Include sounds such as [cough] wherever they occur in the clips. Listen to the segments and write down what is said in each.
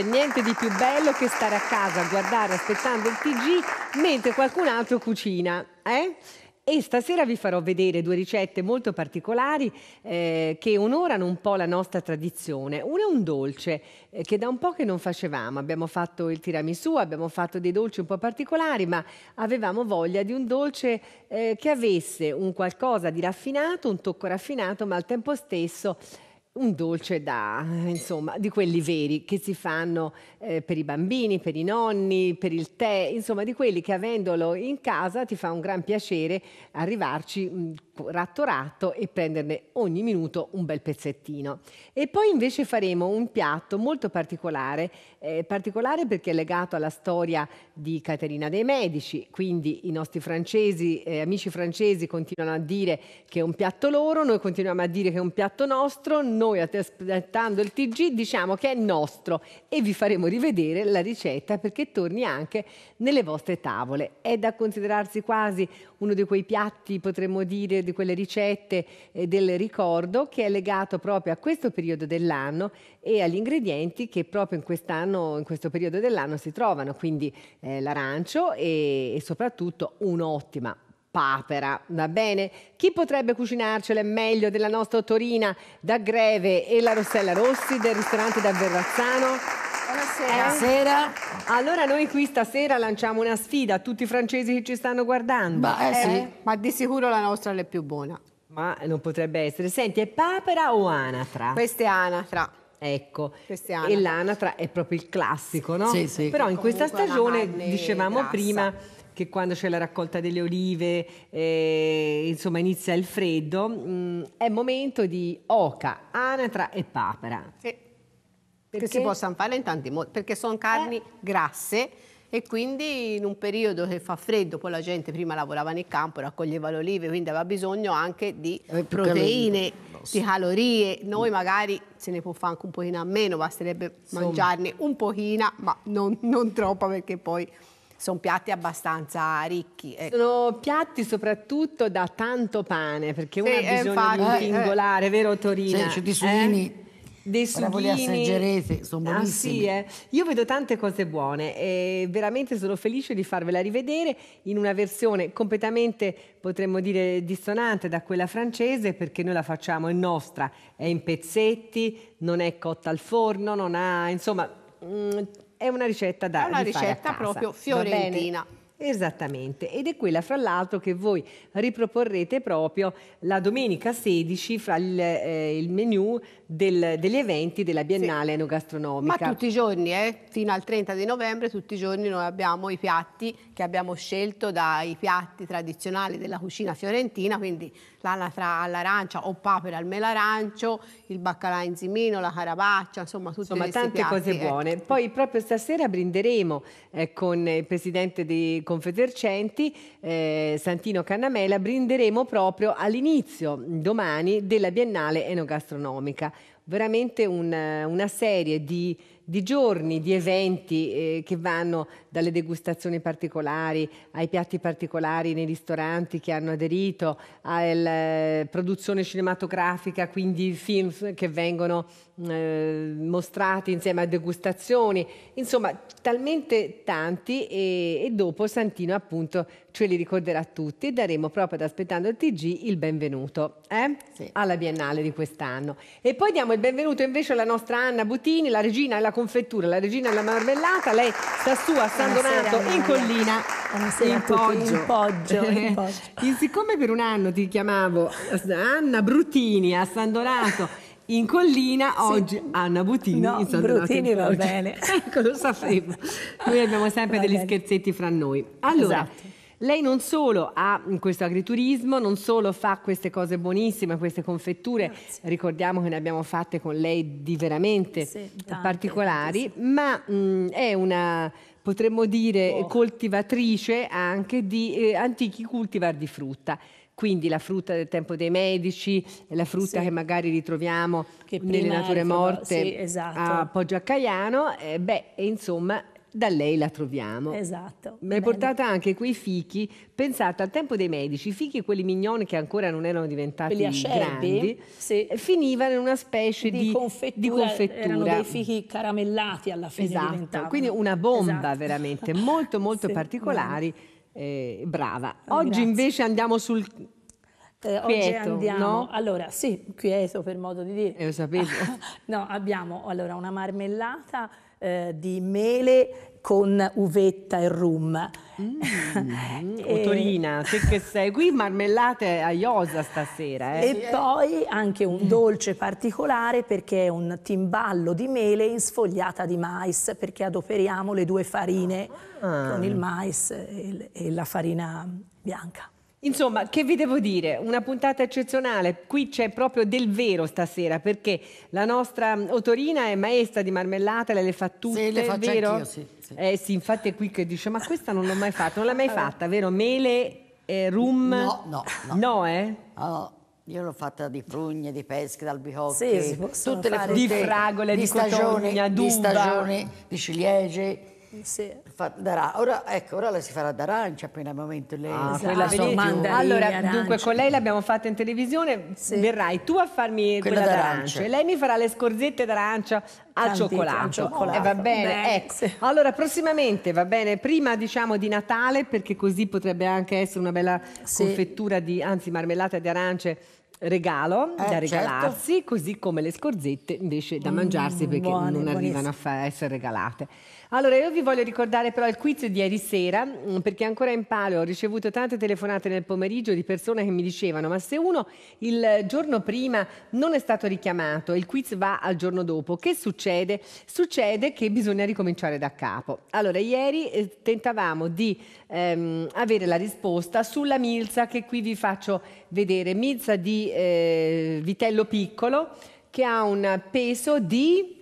C'è niente di più bello che stare a casa a guardare aspettando il TG mentre qualcun altro cucina, eh? E stasera vi farò vedere due ricette molto particolari eh, che onorano un po' la nostra tradizione. Uno è un dolce eh, che da un po' che non facevamo. Abbiamo fatto il tiramisù, abbiamo fatto dei dolci un po' particolari, ma avevamo voglia di un dolce eh, che avesse un qualcosa di raffinato, un tocco raffinato, ma al tempo stesso un dolce da, insomma, di quelli veri che si fanno eh, per i bambini, per i nonni, per il tè, insomma, di quelli che avendolo in casa ti fa un gran piacere arrivarci mh, mm, ratto ratto e prenderne ogni minuto un bel pezzettino. E poi invece faremo un piatto molto particolare, eh, particolare perché è legato alla storia di Caterina dei Medici, quindi i nostri francesi, eh, amici francesi continuano a dire che è un piatto loro, noi continuiamo a dire che è un piatto nostro, noi aspettando il TG diciamo che è nostro e vi faremo rivedere la ricetta perché torni anche nelle vostre tavole. È da considerarsi quasi uno di quei piatti, potremmo dire, di quelle ricette eh, del ricordo che è legato proprio a questo periodo dell'anno e agli ingredienti che proprio in quest'anno, in questo periodo dell'anno si trovano, quindi eh, l'arancio e, e soprattutto un'ottima papera, va bene? Chi potrebbe cucinarcela meglio della nostra Torina da Greve e la Rossella Rossi del ristorante da Verrazzano? Buonasera. Allora noi qui stasera lanciamo una sfida a tutti i francesi che ci stanno guardando. Ma, eh, sì. Eh? ma di sicuro la nostra è la più buona. Ma non potrebbe essere. Senti, è papera o anatra? Questa è anatra. Ecco, e l'anatra è proprio il classico, no? Sì, sì. Però in questa stagione, dicevamo grassa. prima, che quando c'è la raccolta delle olive, eh, insomma inizia il freddo, mh, mm, è momento di oca, anatra e papera. Sì. Perché? Che si possano fare in tanti modi, perché sono eh. carni eh. grasse e quindi in un periodo che fa freddo, poi la gente prima lavorava nel campo, raccoglieva le olive, quindi aveva bisogno anche di eh, proteine, di calorie. Mm. Noi magari se ne può fare anche un pochino a meno, basterebbe Insomma. mangiarne un pochino, ma non, non troppo perché poi sono piatti abbastanza ricchi. Ecco. Sono piatti soprattutto da tanto pane, perché sì, uno ha eh, bisogno infatti, di un singolare, eh, vero Torino? Sì, cioè, dei sughini. Ora voi sono buonissimi. Ah, sì, eh. Io vedo tante cose buone e veramente sono felice di farvela rivedere in una versione completamente, potremmo dire, dissonante da quella francese perché noi la facciamo, è nostra, è in pezzetti, non è cotta al forno, non ha, insomma... Mh, mm, è una ricetta da è una ricetta proprio fiorentina. Esattamente, ed è quella fra l'altro che voi riproporrete proprio la domenica 16 fra il, eh, il menu del, degli eventi della Biennale sì. Enogastronomica. Ma tutti i giorni, eh? fino al 30 di novembre, tutti i giorni noi abbiamo i piatti che abbiamo scelto dai piatti tradizionali della cucina fiorentina, quindi l'anatra all'arancia o papera al melarancio, il baccalà in zimino, la carabaccia, insomma tutte insomma, tante piatti, cose buone. Eh. Poi proprio stasera brinderemo eh, con il presidente di Confedercenti, eh, Santino Cannamela, brinderemo proprio all'inizio, domani, della Biennale Enogastronomica veramente una, una serie di, di, giorni, di eventi eh, che vanno dalle degustazioni particolari ai piatti particolari nei ristoranti che hanno aderito, alla eh, produzione cinematografica, quindi film che vengono eh, mostrati insieme a degustazioni, insomma talmente tanti e, e, dopo Santino appunto ce li ricorderà tutti e daremo proprio ad Aspettando il TG il benvenuto eh? sì. alla Biennale di quest'anno. E poi diamo il benvenuto invece alla nostra Anna Butini, la regina della confettura, la regina della marmellata, lei sta su a San Donato in collina. Buonasera in, poggio. in poggio. In eh, poggio. siccome per un anno ti chiamavo Anna Brutini a San Donato [laughs] in collina, sì. oggi Anna Butini. No, Brutini va bene. [laughs] ecco, lo sapevo. Noi abbiamo sempre va degli bene. scherzetti fra noi. Allora, esatto. Lei non solo ha questo agriturismo, non solo fa queste cose buonissime, queste confetture, Grazie. ricordiamo che ne abbiamo fatte con lei di veramente sì, tante, particolari, tante, sì. ma mh, è una potremmo dire oh. coltivatrice anche di eh, antichi cultivar di frutta. Quindi la frutta del tempo dei medici, la frutta sì. che magari ritroviamo che nelle nature morte sì, esatto. a Poggio a Caiano, eh, beh, insomma, da lei la troviamo. Esatto. Mi hai portato anche quei fichi, pensate al tempo dei medici, i fichi quelli mignoni che ancora non erano diventati grandi, sì. Eh, finivano in una specie di, di, confettura, di confettura. Erano dei fichi caramellati alla fine Esatto, quindi una bomba esatto. veramente, molto molto [laughs] sì. particolari eh, brava. Ah, oggi Grazie. invece andiamo sul eh, oggi andiamo, no? allora sì, quieto per modo di dire. Io eh, sapevo. [laughs] no, abbiamo allora una marmellata eh, di mele con uvetta e rum. Mm, [laughs] Torina, te che sei qui, marmellate a iosa stasera. Eh. E poi anche un dolce particolare perché è un timballo di mele in sfogliata di mais perché adoperiamo le due farine ah. con il mais e la farina bianca. Insomma, che vi devo dire? Una puntata eccezionale, qui c'è proprio del vero stasera, perché la nostra Otorina è maestra di marmellata, lei le fa tutte, sì, le faccio vero? Sì, sì. Eh sì, infatti è qui che dice, ma questa non l'ho mai fatta, non l'hai mai fatta, vero? Mele, eh, rum? No, no, no. No, eh? Oh. Io l'ho fatta di prugne, di pesche, d'albicocche, sì, tutte le frutte, di fragole, di, di stagione, d'uva. di stagione, di ciliegie, sì. Ora, ecco, ora la si farà d'arancia appena al momento lei. Ah, quella ah, so, allora, arancia. dunque, con lei l'abbiamo fatta in televisione. Sì. Verrai tu a farmi quella, quella d'arancia e lei mi farà le scorzette d'arancia al cioccolato. Al cioccolato. Eh, va bene, ecco. Sì. Allora, prossimamente, va bene, prima diciamo di Natale, perché così potrebbe anche essere una bella sì. confettura di, anzi, marmellata di arance regalo eh, da certo. regalarsi, certo. così come le scorzette invece da mm, mangiarsi mm, perché buone, non arrivano sì. a essere regalate. Allora, io vi voglio ricordare però il quiz di ieri sera, mm, perché ancora in palio ho ricevuto tante telefonate nel pomeriggio di persone che mi dicevano: ma se uno il giorno prima non è stato richiamato, e il quiz va al giorno dopo, che succede? Succede che bisogna ricominciare da capo. Allora, ieri eh, tentavamo di ehm, avere la risposta sulla milza che qui vi faccio vedere mizza di eh, vitello piccolo che ha un peso di...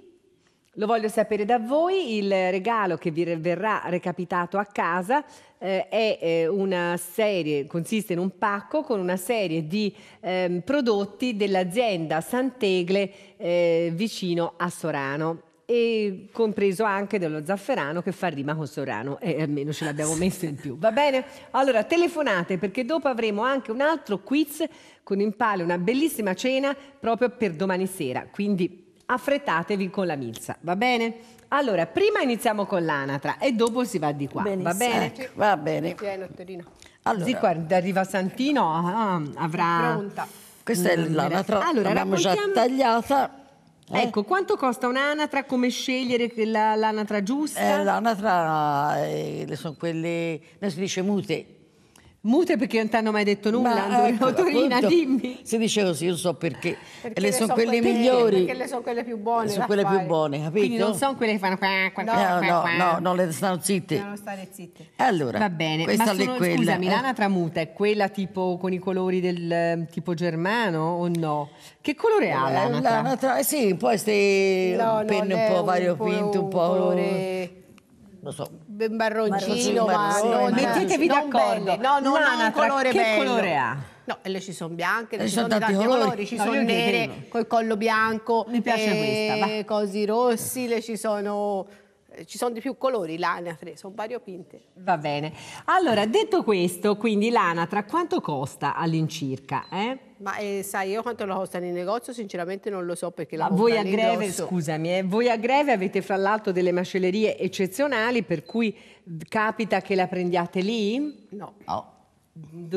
Lo voglio sapere da voi, il regalo che vi verrà recapitato a casa eh, è eh, una serie, consiste in un pacco con una serie di eh, prodotti dell'azienda Santegle eh, vicino a Sorano e compreso anche dello zafferano che fa rima con Sorano e almeno ce l'abbiamo messo in più, va bene? Allora telefonate perché dopo avremo anche un altro quiz con in palio una bellissima cena proprio per domani sera, quindi affrettatevi con la milza, va bene? Allora, prima iniziamo con l'anatra e dopo si va di qua, Benissimo. va bene? Ecco, va bene. allora. Sì, qua arriva Santino, ah, ah avrà... Pronta. Questa è mm, l'anatra, allora, l'abbiamo raccontiamo... già tagliata eh? Ecco, quanto costa un'anatra? Come scegliere l'anatra giusta? Eh, l'anatra eh, sono quelle, noi si dice mute, Mute perché non ti hanno mai detto nulla, Ma, ecco, Torina, dimmi. Si dice così, io so perché. perché le, le sono, quelle, migliori. Perché le sono quelle più buone. Le sono quelle fare. più buone, capito? Quindi non sono quelle che fanno qua, qua, no, qua, no, qua. no, no, le stanno zitte. Devono stare zitte. Allora, Va bene, questa è quella, scusami, eh? l'anatra muta è quella tipo con i colori del ehm, tipo germano o no? Che colore ha eh, l'anatra? L'anatra, eh, sì, poi queste no, no, penne un po' variopinto, un po'... Colore... Non so, marroncino, marroncino ma non, mettetevi d'accordo. No, non L'anatra, ha un colore che bello. colore ha? No, le ci sono bianche, le eh, ci sono, tanti colori, colori ci sono nere col collo bianco, Mi piace eh, questa, va. cosi rossi, le ci sono eh, ci sono di più colori l'anatre, sono variopinte. Va bene. Allora, detto questo, quindi l'anatra quanto costa all'incirca? Eh? Ma eh, sai, io quanto la costa nel negozio sinceramente non lo so perché la Ma voi a greve, scusami, eh, voi a greve avete fra l'altro delle macellerie eccezionali per cui capita che la prendiate lì? No. Oh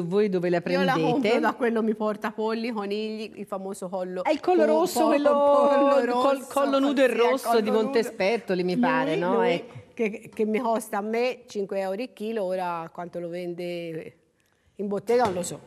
voi dove la prendete? Io la compro da quello mi porta polli, conigli, il famoso collo. È ah, il collo po, rosso, po, quello collo, rosso, col, collo nudo e rosso sì, di Montespettoli, mi lui, pare, no? Lui, ecco. che, che, mi costa a me 5 euro il chilo, ora quanto lo vende in bottega non lo so.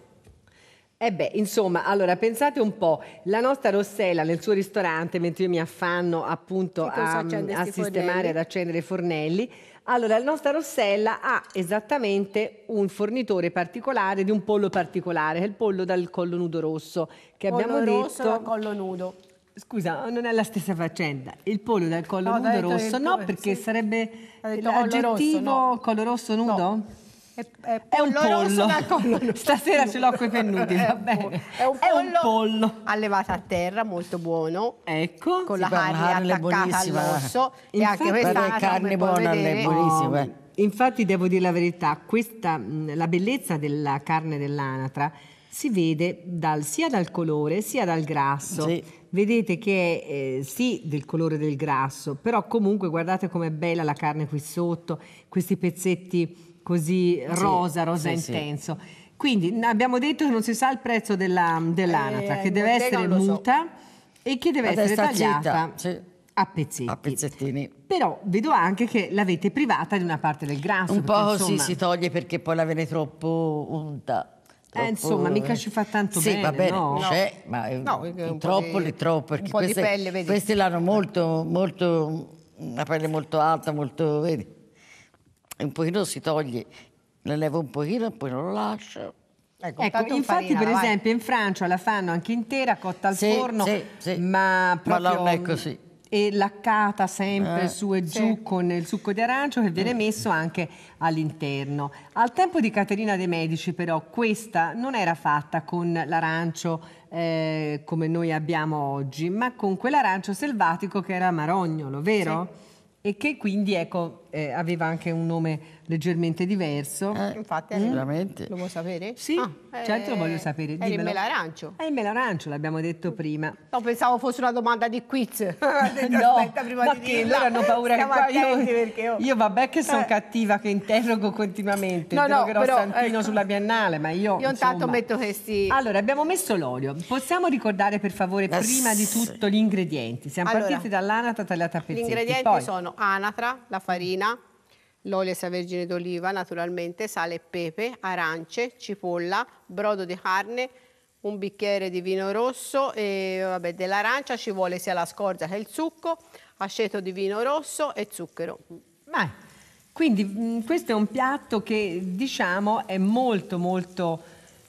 eh beh, insomma, allora pensate un po', la nostra Rossella nel suo ristorante, mentre io mi affanno appunto a, a, sistemare, fornelli. ad accendere i fornelli, allora, la nostra rossella ha esattamente un fornitore particolare di un pollo particolare, che è il pollo dal collo nudo rosso, che pollo abbiamo detto... rosso dal collo nudo. Scusa, non è la stessa faccenda. Il pollo dal collo no, nudo detto, rosso, detto, no, perché sì. sarebbe l'aggettivo collo, collo rosso nudo? No. È, è, è, un pollo. pollo. [laughs] Stasera ce l'ho con i pennuti, va È un, pollo, è un pollo allevata a terra, molto buono. Ecco, con la carne attaccata all'osso e anche questa è carne buona, è buonissima. Oh. Infatti devo dire la verità, questa, la bellezza della carne dell'anatra si vede dal, sia dal colore sia dal grasso. Sì. Vedete che è eh, sì del colore del grasso, però comunque guardate com'è bella la carne qui sotto, questi pezzetti così rosa, rosa sì, intenso. Sì. Quindi abbiamo detto che non si sa il prezzo della, dell'anatra, eh, che deve essere muta so. e che deve Adesso essere tagliata sì. a, pezzetti. a pezzettini. Però vedo anche che l'avete privata di una parte del grasso. Un po' insomma... si toglie perché poi la viene troppo unta. Eh, insomma, mica ci fa tanto sì, bene. Sì, va bene, no? c'è, ma no, troppo di, le troppo. Perché queste, pelle, queste l'hanno molto, molto, una pelle molto alta, molto, vedi? un pochino si toglie, la levo un pochino e poi non lo lascio. Ecco, ecco infatti farina, per vai. esempio in Francia la fanno anche intera, cotta al sì, forno, sì, sì. ma proprio... Ma è così. Mm, e laccata sempre eh, su e giù con il succo di arancio che viene mm. messo anche all'interno. Al tempo di Caterina de' Medici però questa non era fatta con l'arancio eh, come noi abbiamo oggi, ma con quell'arancio selvatico che era marognolo, vero? E che quindi ecco eh, aveva anche un nome leggermente diverso. Eh, eh, Infatti, mm. veramente. lo vuoi sapere? Sì, ah, certo eh, lo voglio eh, sapere. Era Dimmelo. il mel'arancio. È il mel'arancio, l'abbiamo detto mm. prima. No, pensavo fosse una domanda di quiz. [laughs] [laughs] no, aspetta prima ma di che loro hanno paura Stiamo che io, perché oh. io vabbè che sono eh. cattiva che interrogo continuamente. No, no, però, Santino ecco. sulla Biennale, ma io... Io insomma... intanto metto questi... Allora, abbiamo messo l'olio. Possiamo ricordare per favore La prima di tutto gli ingredienti. Siamo allora, partiti dall'anatra tagliata a pezzetti. Gli ingredienti Poi... sono anatra, la farina, l'olio extravergine d'oliva naturalmente, sale e pepe, arance, cipolla, brodo di carne, un bicchiere di vino rosso e vabbè, dell'arancia ci vuole sia la scorza che il succo, aceto di vino rosso e zucchero. Vai. Quindi mm, questo è un piatto che diciamo è molto molto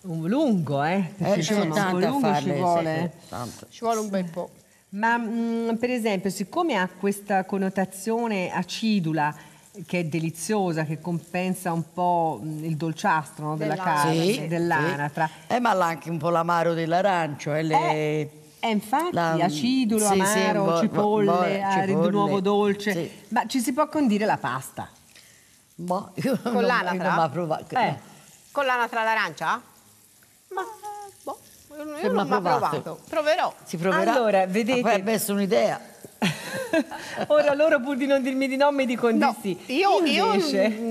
mm, lungo, eh? Perché eh, sono lungo farle, ci vuole. Sì, eh. ci vuole un bel po'. Ma mh, mm, per esempio, siccome ha questa connotazione acidula, che è deliziosa, che compensa un po' il dolciastro no, della carne, sì, dell'anatra. Sì. Eh, ma l'ha anche un po' l'amaro dell'arancio. Eh, le... eh, eh, infatti, La... acidulo, sì, amaro, cipolle, bo- eh, cipolle. di nuovo dolce. Ma ci si può condire la pasta? Ma io Con non, l'anatra? Non provato. Eh. Con l'anatra all'arancia? Ma... Boh, io non l'ho mai provato. Proverò. Si proverà. Allora, vedete... Ma poi ha messo un'idea. [laughs] Ora loro pur di non dirmi di no mi dicono no, di sì. Io, Invece, io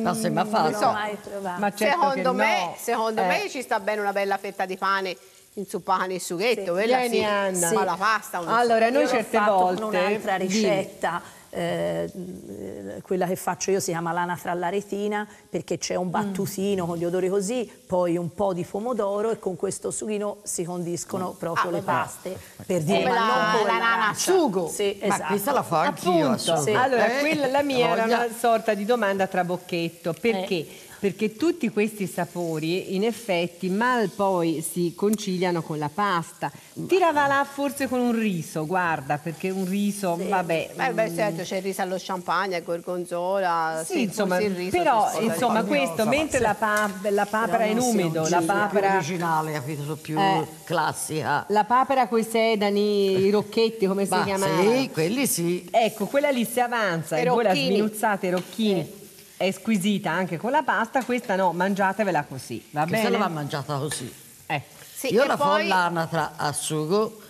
non si è mai fatto. So, ma certo secondo me, no. secondo eh. me ci sta bene una bella fetta di pane inzuppata nel sughetto, sì. Vieni, sì, Anna. Sì. ma la pasta. Allora, so. noi io certe volte... un'altra ricetta. Dimmi eh, quella che faccio io si chiama l'anatra alla retina perché c'è un mm. battutino mm. con gli odori così, poi un po' di pomodoro e con questo sughino si condiscono mm. proprio ah, le paste. Per dire, ma la, non con l'anatra. Sugo! Sì, ma esatto. questa la fa anch'io. Sì. Allora, eh, quella, la mia era una sorta di domanda tra bocchetto, perché... Eh perché tutti questi sapori in effetti mal poi si conciliano con la pasta. Tirava là forse con un riso, guarda, perché un riso, sì. vabbè. Eh, beh, beh mm. certo, c'è il riso allo champagne, al gorgonzola, sì, sì insomma, però insomma questo, mentre la, pa la, papera è in umido, la papera originale, capito, più eh, classica. La papera coi sedani, i rocchetti, come si chiamano? Sì, quelli sì. Ecco, quella lì si avanza e, e voi la sminuzzate, i rocchini. Sì eh è squisita anche con la pasta, questa no, mangiatevela così, va che bene? Questa va mangiata così. Eh. Sì, Io la poi... fo l'anatra a sugo,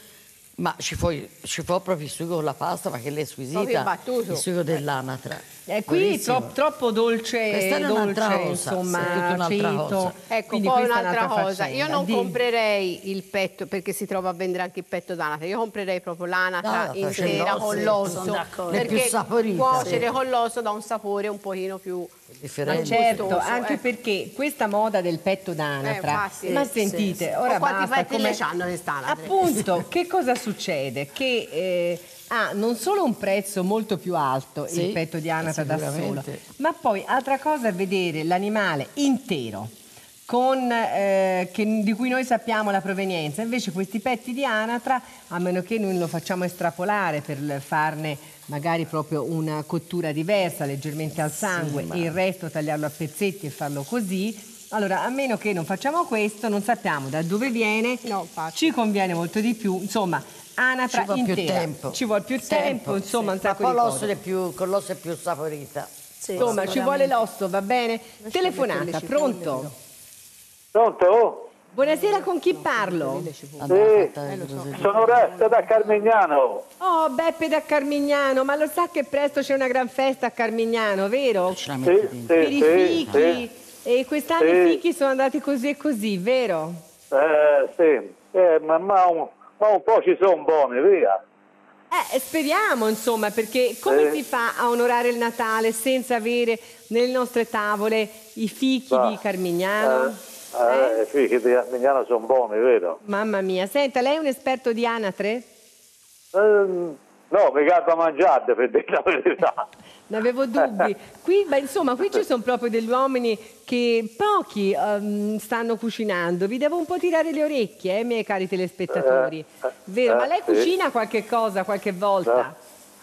ma ci fo, ci fo proprio il sugo con la pasta, ma che l'è squisita. Il sugo eh. dell'anatra. Eh, qui troppo, troppo dolce, questa è dolce cosa, insomma, è Ecco, Quindi poi un'altra cosa. Io non Dì. comprerei il petto perché si trova a vendere anche il petto d'anatra. Io comprerei proprio l'anatra no, intera cioè, con l'osso perché cuocere sì. con l'osso dà un sapore un pochino più differente. certo, anche eh. perché questa moda del petto d'anatra. Eh, ma sentite, sì, ora basta, quanti pettine come... Appunto, [laughs] che cosa succede? Che eh, ha non solo un prezzo molto più alto sì, il petto di anatra da solo, ma poi altra cosa è vedere l'animale intero. Con, eh, che, di cui noi sappiamo la provenienza, invece questi petti di anatra, a meno che noi lo facciamo estrapolare per farne magari proprio una cottura diversa, leggermente al sangue, sì, ma... e il resto tagliarlo a pezzetti e farlo così, allora, a meno che non facciamo questo, non sappiamo da dove viene, no, ci conviene molto di più. Insomma, anatra ci intera. Più tempo. Ci vuole più tempo, tempo insomma, sì. un sacco Ma con l'osso è più, con l'osso è più saporita. Sì, insomma, ci vuole l'osso, va bene? Lasciate Telefonata, pronto? Pronto? Buonasera, con chi parlo? Sì, sono Beppe da Carmignano. Oh, Beppe da Carmignano, ma lo sa che presto c'è una gran festa a Carmignano, vero? Sì, sì, per i fichi. E quest'anno i fichi sono andati così e così, vero? Eh, sì, eh, ma, ma ma un po' ci sono buone, via. Eh, speriamo, insomma, perché come eh. si fa a onorare il Natale senza avere nelle nostre tavole i fichi ma, di Carmignano? Eh, eh, eh, I fichi di Carmignano sono buoni, vero? Mamma mia, senta, lei è un esperto di anatre? Eh, No, peccato a mangiare, per dire la verità. [laughs] ne avevo dubbi. Qui, beh, insomma, qui ci sono proprio degli uomini che pochi um, stanno cucinando. Vi devo un po' tirare le orecchie, eh, miei cari telespettatori. Eh, eh, Vero, eh, ma lei sì. cucina qualche cosa qualche volta?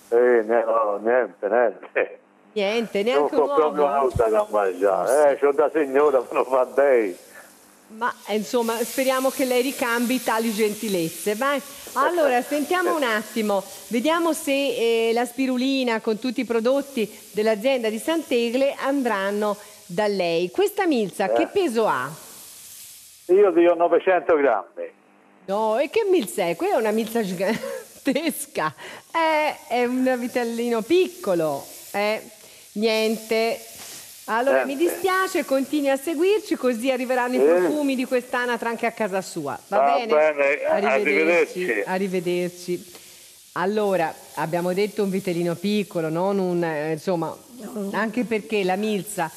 Eh, ne, no, niente, niente. Niente, neanche un uomo. Non proprio molta da mangiare. Eh, c'ho da signora, ma non fa dei. Ma insomma, speriamo che lei ricambi tali gentilezze. Vai. Allora, sentiamo un attimo, vediamo se eh, la spirulina con tutti i prodotti dell'azienda di Santegle andranno da lei. Questa milza eh. che peso ha? Io dico 900 grammi. No, e che milza è? Quella è una milza gigantesca, è, [laughs] eh, è un vitellino piccolo, eh, niente, allora, mi dispiace, continui a seguirci, così arriveranno i profumi di quest'anatra anche a casa sua. Va, Va bene? bene. Arrivederci. Arrivederci. Arrivederci. Allora, abbiamo detto un vitellino piccolo, non un... Eh, insomma, anche perché la milza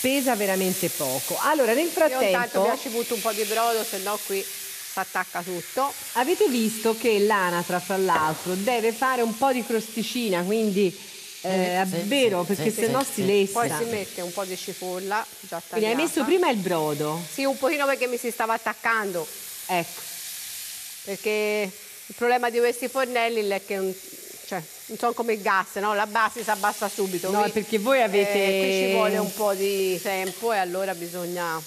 pesa veramente poco. Allora, nel frattempo... Io intanto vi ci butto un po' di brodo, se no qui si attacca tutto. Avete visto che l'anatra, fra l'altro, deve fare un po' di crosticina, quindi eh, sì, vero, sì, perché sì, se no si lessa. Poi si mette un po' di cipolla già tagliata. Quindi hai messo prima il brodo? Sì, un pochino perché mi si stava attaccando. Ecco. Perché il problema di questi fornelli è che non, cioè, non sono come il gas, no? La base si abbassa subito. No, qui, perché voi eh, avete... Eh, qui ci vuole un po' di tempo e allora bisogna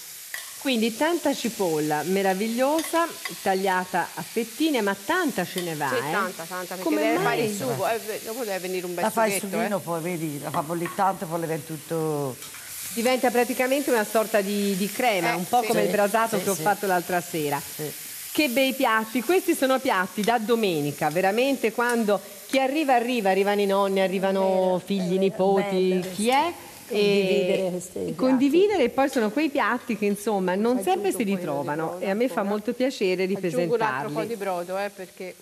quindi tanta cipolla meravigliosa, tagliata a fettine, ma tanta ce ne va. Sì, eh. tanta, tanta, perché Come deve mai? fare il sugo, eh, dopo deve venire un bel sugo. La fai il sughino, eh. poi vedi, la fa bollittante, poi le viene tutto... Diventa praticamente una sorta di, di crema, eh, un po' sì. come il brasato sì, che ho fatto l'altra sera. Sì. Che bei piatti, questi sono piatti da domenica, veramente quando chi arriva arriva, arrivano i nonni, arrivano figli, nipoti, chi è? e condividere e esatto. poi sono quei piatti che insomma non Aggiungo sempre si ritrovano e a me fa ecco, molto piacere ripresentarli. Aggiungo un altro po' di brodo eh, perché...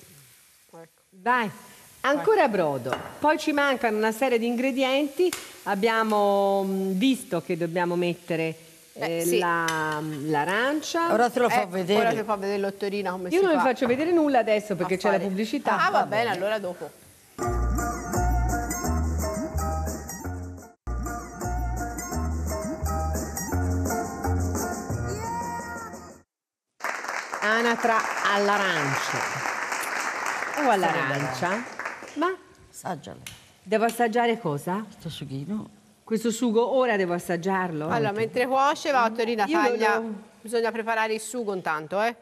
Ecco. ancora Vai. brodo. Poi ci mancano una serie di ingredienti. Abbiamo mm, visto che dobbiamo mettere eh, sì. la, mm, l'arancia. Ora te lo fa eh, vedere. Ora te lo fa vedere l'ottorina come Io non fa. vi faccio vedere nulla adesso perché c'è la pubblicità. Ah, va, va bene, allora dopo. l'anatra all'arancia o all'arancia, ma assaggiala. Devo assaggiare cosa? Questo sughino. Questo sugo ora devo assaggiarlo? Allora, mentre cuoce va a Torina taglia. Lo... Bisogna preparare il sugo intanto, eh?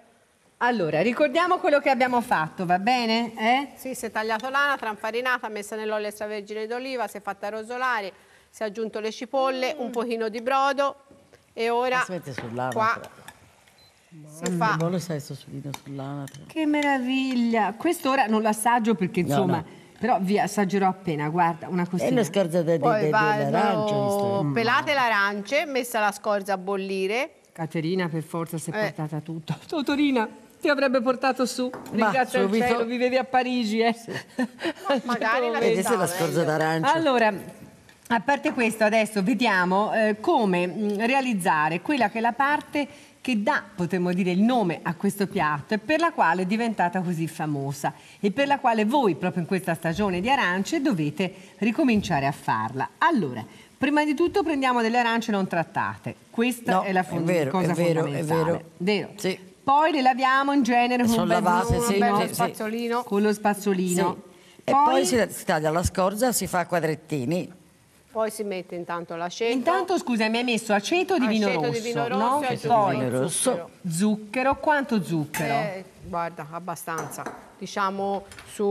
Allora, ricordiamo quello che abbiamo fatto, va bene? Eh? Sì, si è tagliato l'anatra, infarinata, messa nell'olio extravergine d'oliva, si è fatta rosolare, si è aggiunto le cipolle, mm. un pochino di brodo e ora qua si fa. Non lo sai, sto sull'anatra. Che meraviglia! Quest'ora non lo assaggio perché insomma. No, no. Però vi assaggerò appena, guarda, una costina. E le scorze de, de, Poi Pelate mm. l'arance, messa la scorza a bollire. Caterina per forza si è eh. portata tutto. [laughs] Totorina, ti avrebbe portato su. Ringrazio il cielo, vivevi a Parigi, eh. Sì. [laughs] magari la Vedi la scorza d'arancia. Allora, a parte questo, adesso vediamo eh, come mm, realizzare quella che è la parte che dà, potremmo dire, il nome a questo piatto e per la quale è diventata così famosa e per la quale voi, proprio in questa stagione di arance, dovete ricominciare a farla. Allora, prima di tutto prendiamo delle arance non trattate. Questa no, è la fond- è vero, cosa è vero, fondamentale. È vero, vero. Sì. Poi le laviamo in genere con un bel, uno, sì, un bello sì, spazzolino. Con lo spazzolino. Sì. Poi... E poi si taglia la scorza, si fa quadrettini poi si mette intanto l'aceto. Intanto, scusa, mi hai messo aceto di vino aceto rosso. Aceto di vino rosso, no? aceto poi, vino rosso. Zucchero. Quanto zucchero? Eh, guarda, abbastanza. Diciamo su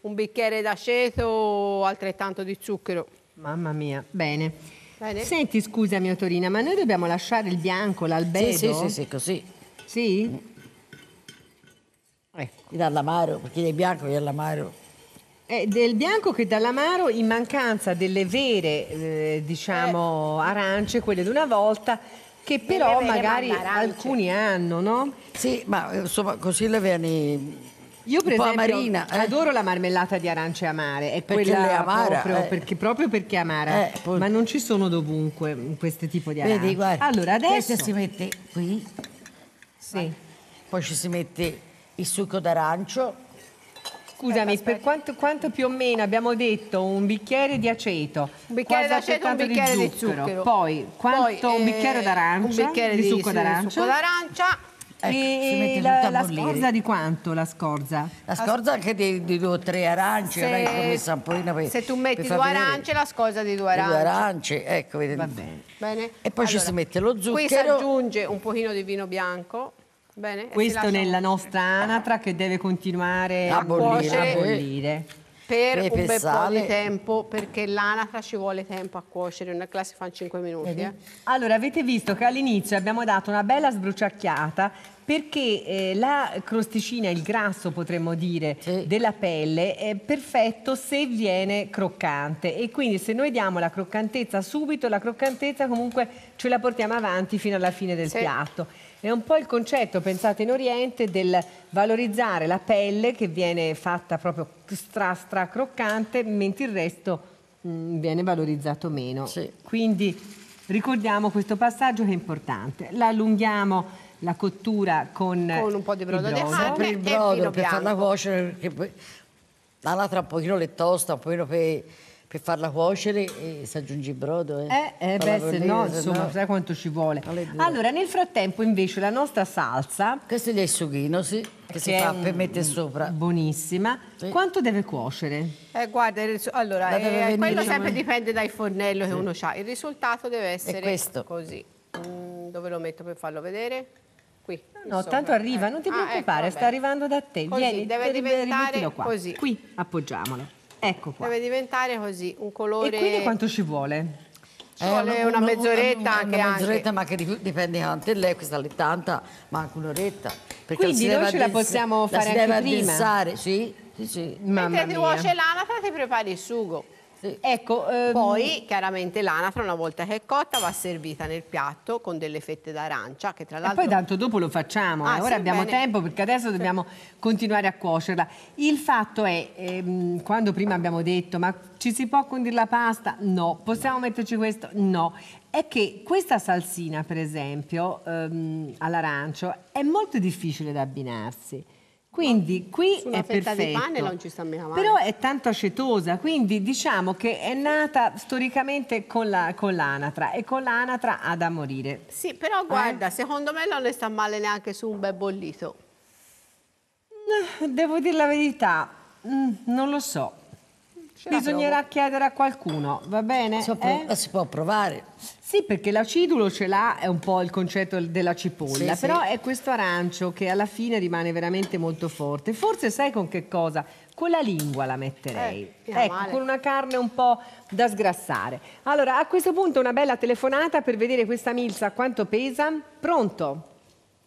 un bicchiere d'aceto altrettanto di zucchero. Mamma mia, bene. bene. Senti, mia Torina, ma noi dobbiamo lasciare il bianco, l'albedo? Sì, sì, sì, sì, così. Sì? Ecco. Gli dà l'amaro, perché è bianco gli dà l'amaro. È del bianco che dall'amaro in mancanza delle vere, eh, diciamo, eh. arance, quelle di una volta, che però vere magari arance. alcuni hanno, no? Sì, ma eh, insomma così le vieni io per esempio amarina, eh? adoro la marmellata di arance amare, è perché amara, proprio, eh. perché, proprio, perché, è amara, eh, ma non ci sono dovunque mm, questo tipo di arance. Vedi, guarda, allora adesso questa si mette qui. Sì. Poi ci si mette il succo d'arancio Scusami, aspetta, per quanto, quanto, più o meno abbiamo detto un bicchiere di aceto, un bicchiere d'aceto e un bicchiere di zucchero, di zucchero. poi, quanto, poi un bicchiere eh, d'arancia, un bicchiere di, di succo d'arancia, Ecco, e la, la scorza di quanto la scorza? La scorza anche di, di due o tre arance, se, per, se tu metti due arance, la scorza di due arance. Due arance, ecco, vedete. Va bene. bene. E poi allora, ci si mette lo zucchero. Qui si aggiunge un pochino di vino bianco. Bene, Questo nella nostra anatra che deve continuare a, bollire. A bollire per Pepe un bel sale. po' di tempo perché l'anatra ci vuole tempo a cuocere, una classe fa 5 minuti. Eh. Allora avete visto che all'inizio abbiamo dato una bella sbruciacchiata perché eh, la crosticina, il grasso potremmo dire, sì. della pelle è perfetto se viene croccante e quindi se noi diamo la croccantezza subito, la croccantezza comunque ce la portiamo avanti fino alla fine del sì. piatto. È un po' il concetto, pensate in Oriente, del valorizzare la pelle che viene fatta proprio stra, stra croccante, mentre il resto mh, mm, viene valorizzato meno. Sì. Quindi ricordiamo questo passaggio che è importante. La allunghiamo la cottura con, con un po' di brodo, brodo. di carne il brodo e il vino per farla cuocere perché poi la latra un pochino le tosta, un pochino per che farla cuocere e si aggiunge il brodo. Eh, eh, eh beh, se no, insomma, no. sai quanto ci vuole. Allora, nel frattempo, invece, la nostra salsa. Questo è il sughino, sì, che, che si fa per mettere sopra. Buonissima. Sì. Quanto deve cuocere? Eh, guarda, allora, eh, venire, quello diciamo... sempre dipende dal fornello sì. che uno ha. Il risultato deve essere questo. così. Mm, dove lo metto per farlo vedere? Qui, no, no tanto arriva, non ti ah, preoccupare, ah, ecco, sta arrivando da te. Così, Vieni, deve diventare così. Qui appoggiamolo. Ecco qua. Deve diventare così, un colore... E quindi quanto ci vuole? Ci eh, una, una mezz'oretta una, una mezz'oretta, ma che dipende anche è lei, questa lettanta, ma anche un'oretta. Quindi noi ce la possiamo fare la anche prima? Addensare. Sì, sì, sì. Mentre ti cuoce l'anatra ti prepari il sugo. Ecco, ehm... Poi chiaramente l'anatra una volta che è cotta va servita nel piatto con delle fette d'arancia che tra l'altro... poi tanto dopo lo facciamo, ah, eh. ora sì, abbiamo bene. tempo perché adesso dobbiamo continuare a cuocerla. Il fatto è, ehm, quando prima abbiamo detto ma ci si può condire la pasta? No. Possiamo metterci questo? No. È che questa salsina per esempio ehm, all'arancio è molto difficile da abbinarsi. Quindi qui Su è perfetto. di pane non ci sta mica male. Però è tanto acetosa, quindi diciamo che è nata storicamente con, la, con l'anatra e con l'anatra ha da morire. Sì, però guarda, eh? secondo me non le sta male neanche su un bel bollito. Devo dire la verità, mm, non lo so. Bisognerà chiedere a qualcuno, va bene? Si può, eh? si può provare. Sì, perché l'acidulo ce l'ha, è un po' il concetto della cipolla, sì, però sì. è questo arancio che alla fine rimane veramente molto forte. Forse sai con che cosa? Con la lingua la metterei, eh, ecco, male. con una carne un po' da sgrassare. Allora, a questo punto una bella telefonata per vedere questa milza quanto pesa. Pronto?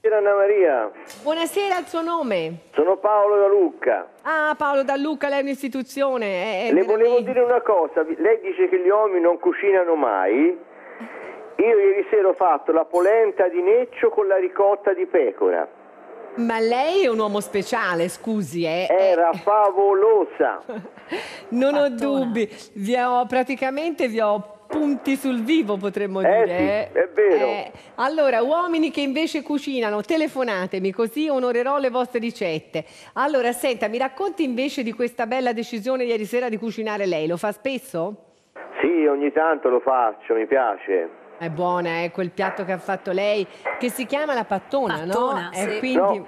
Buonasera Anna Maria. Buonasera, il suo nome? Sono Paolo da Lucca. Ah, Paolo da Lucca, lei è un'istituzione. Le veramente... volevo dire una cosa, lei dice che gli uomini non cucinano mai. Io ieri sera ho fatto la polenta di neccio con la ricotta di pecora. Ma lei è un uomo speciale, scusi. Eh. Era eh. favolosa. [laughs] non Fattona. ho dubbi, vi ho, praticamente vi ho punti sul vivo potremmo eh dire. Sì, eh. è vero. Eh, allora, uomini che invece cucinano, telefonatemi così onorerò le vostre ricette. Allora, senta, mi racconti invece di questa bella decisione ieri sera di cucinare lei, lo fa spesso? Sì, ogni tanto lo faccio, mi piace. È buona, è eh, quel piatto che ha fatto lei, che si chiama la pattona, pattona no? Sì. Quindi... No.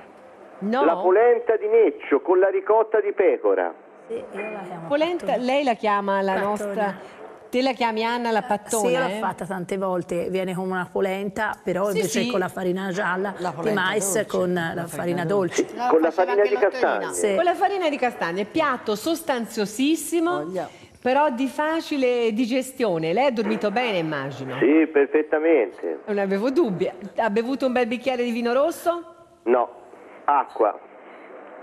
no. La polenta di neccio con la ricotta di pecora. Sì, la polenta, pattona. lei la chiama la pattona. nostra... Te la chiami Anna la eh, pattona? Sì, eh? fatta tante volte, viene come una polenta, però sì, invece sì. con la farina gialla la di mais dolce. con la, la farina, dolce. dolce. Con la farina di castagna. Con la farina di castagna, piatto sostanziosissimo. Voglia però di facile digestione. Lei ha dormito bene, immagino. Sì, perfettamente. Non avevo dubbi. Ha bevuto un bel bicchiere di vino rosso? No, acqua.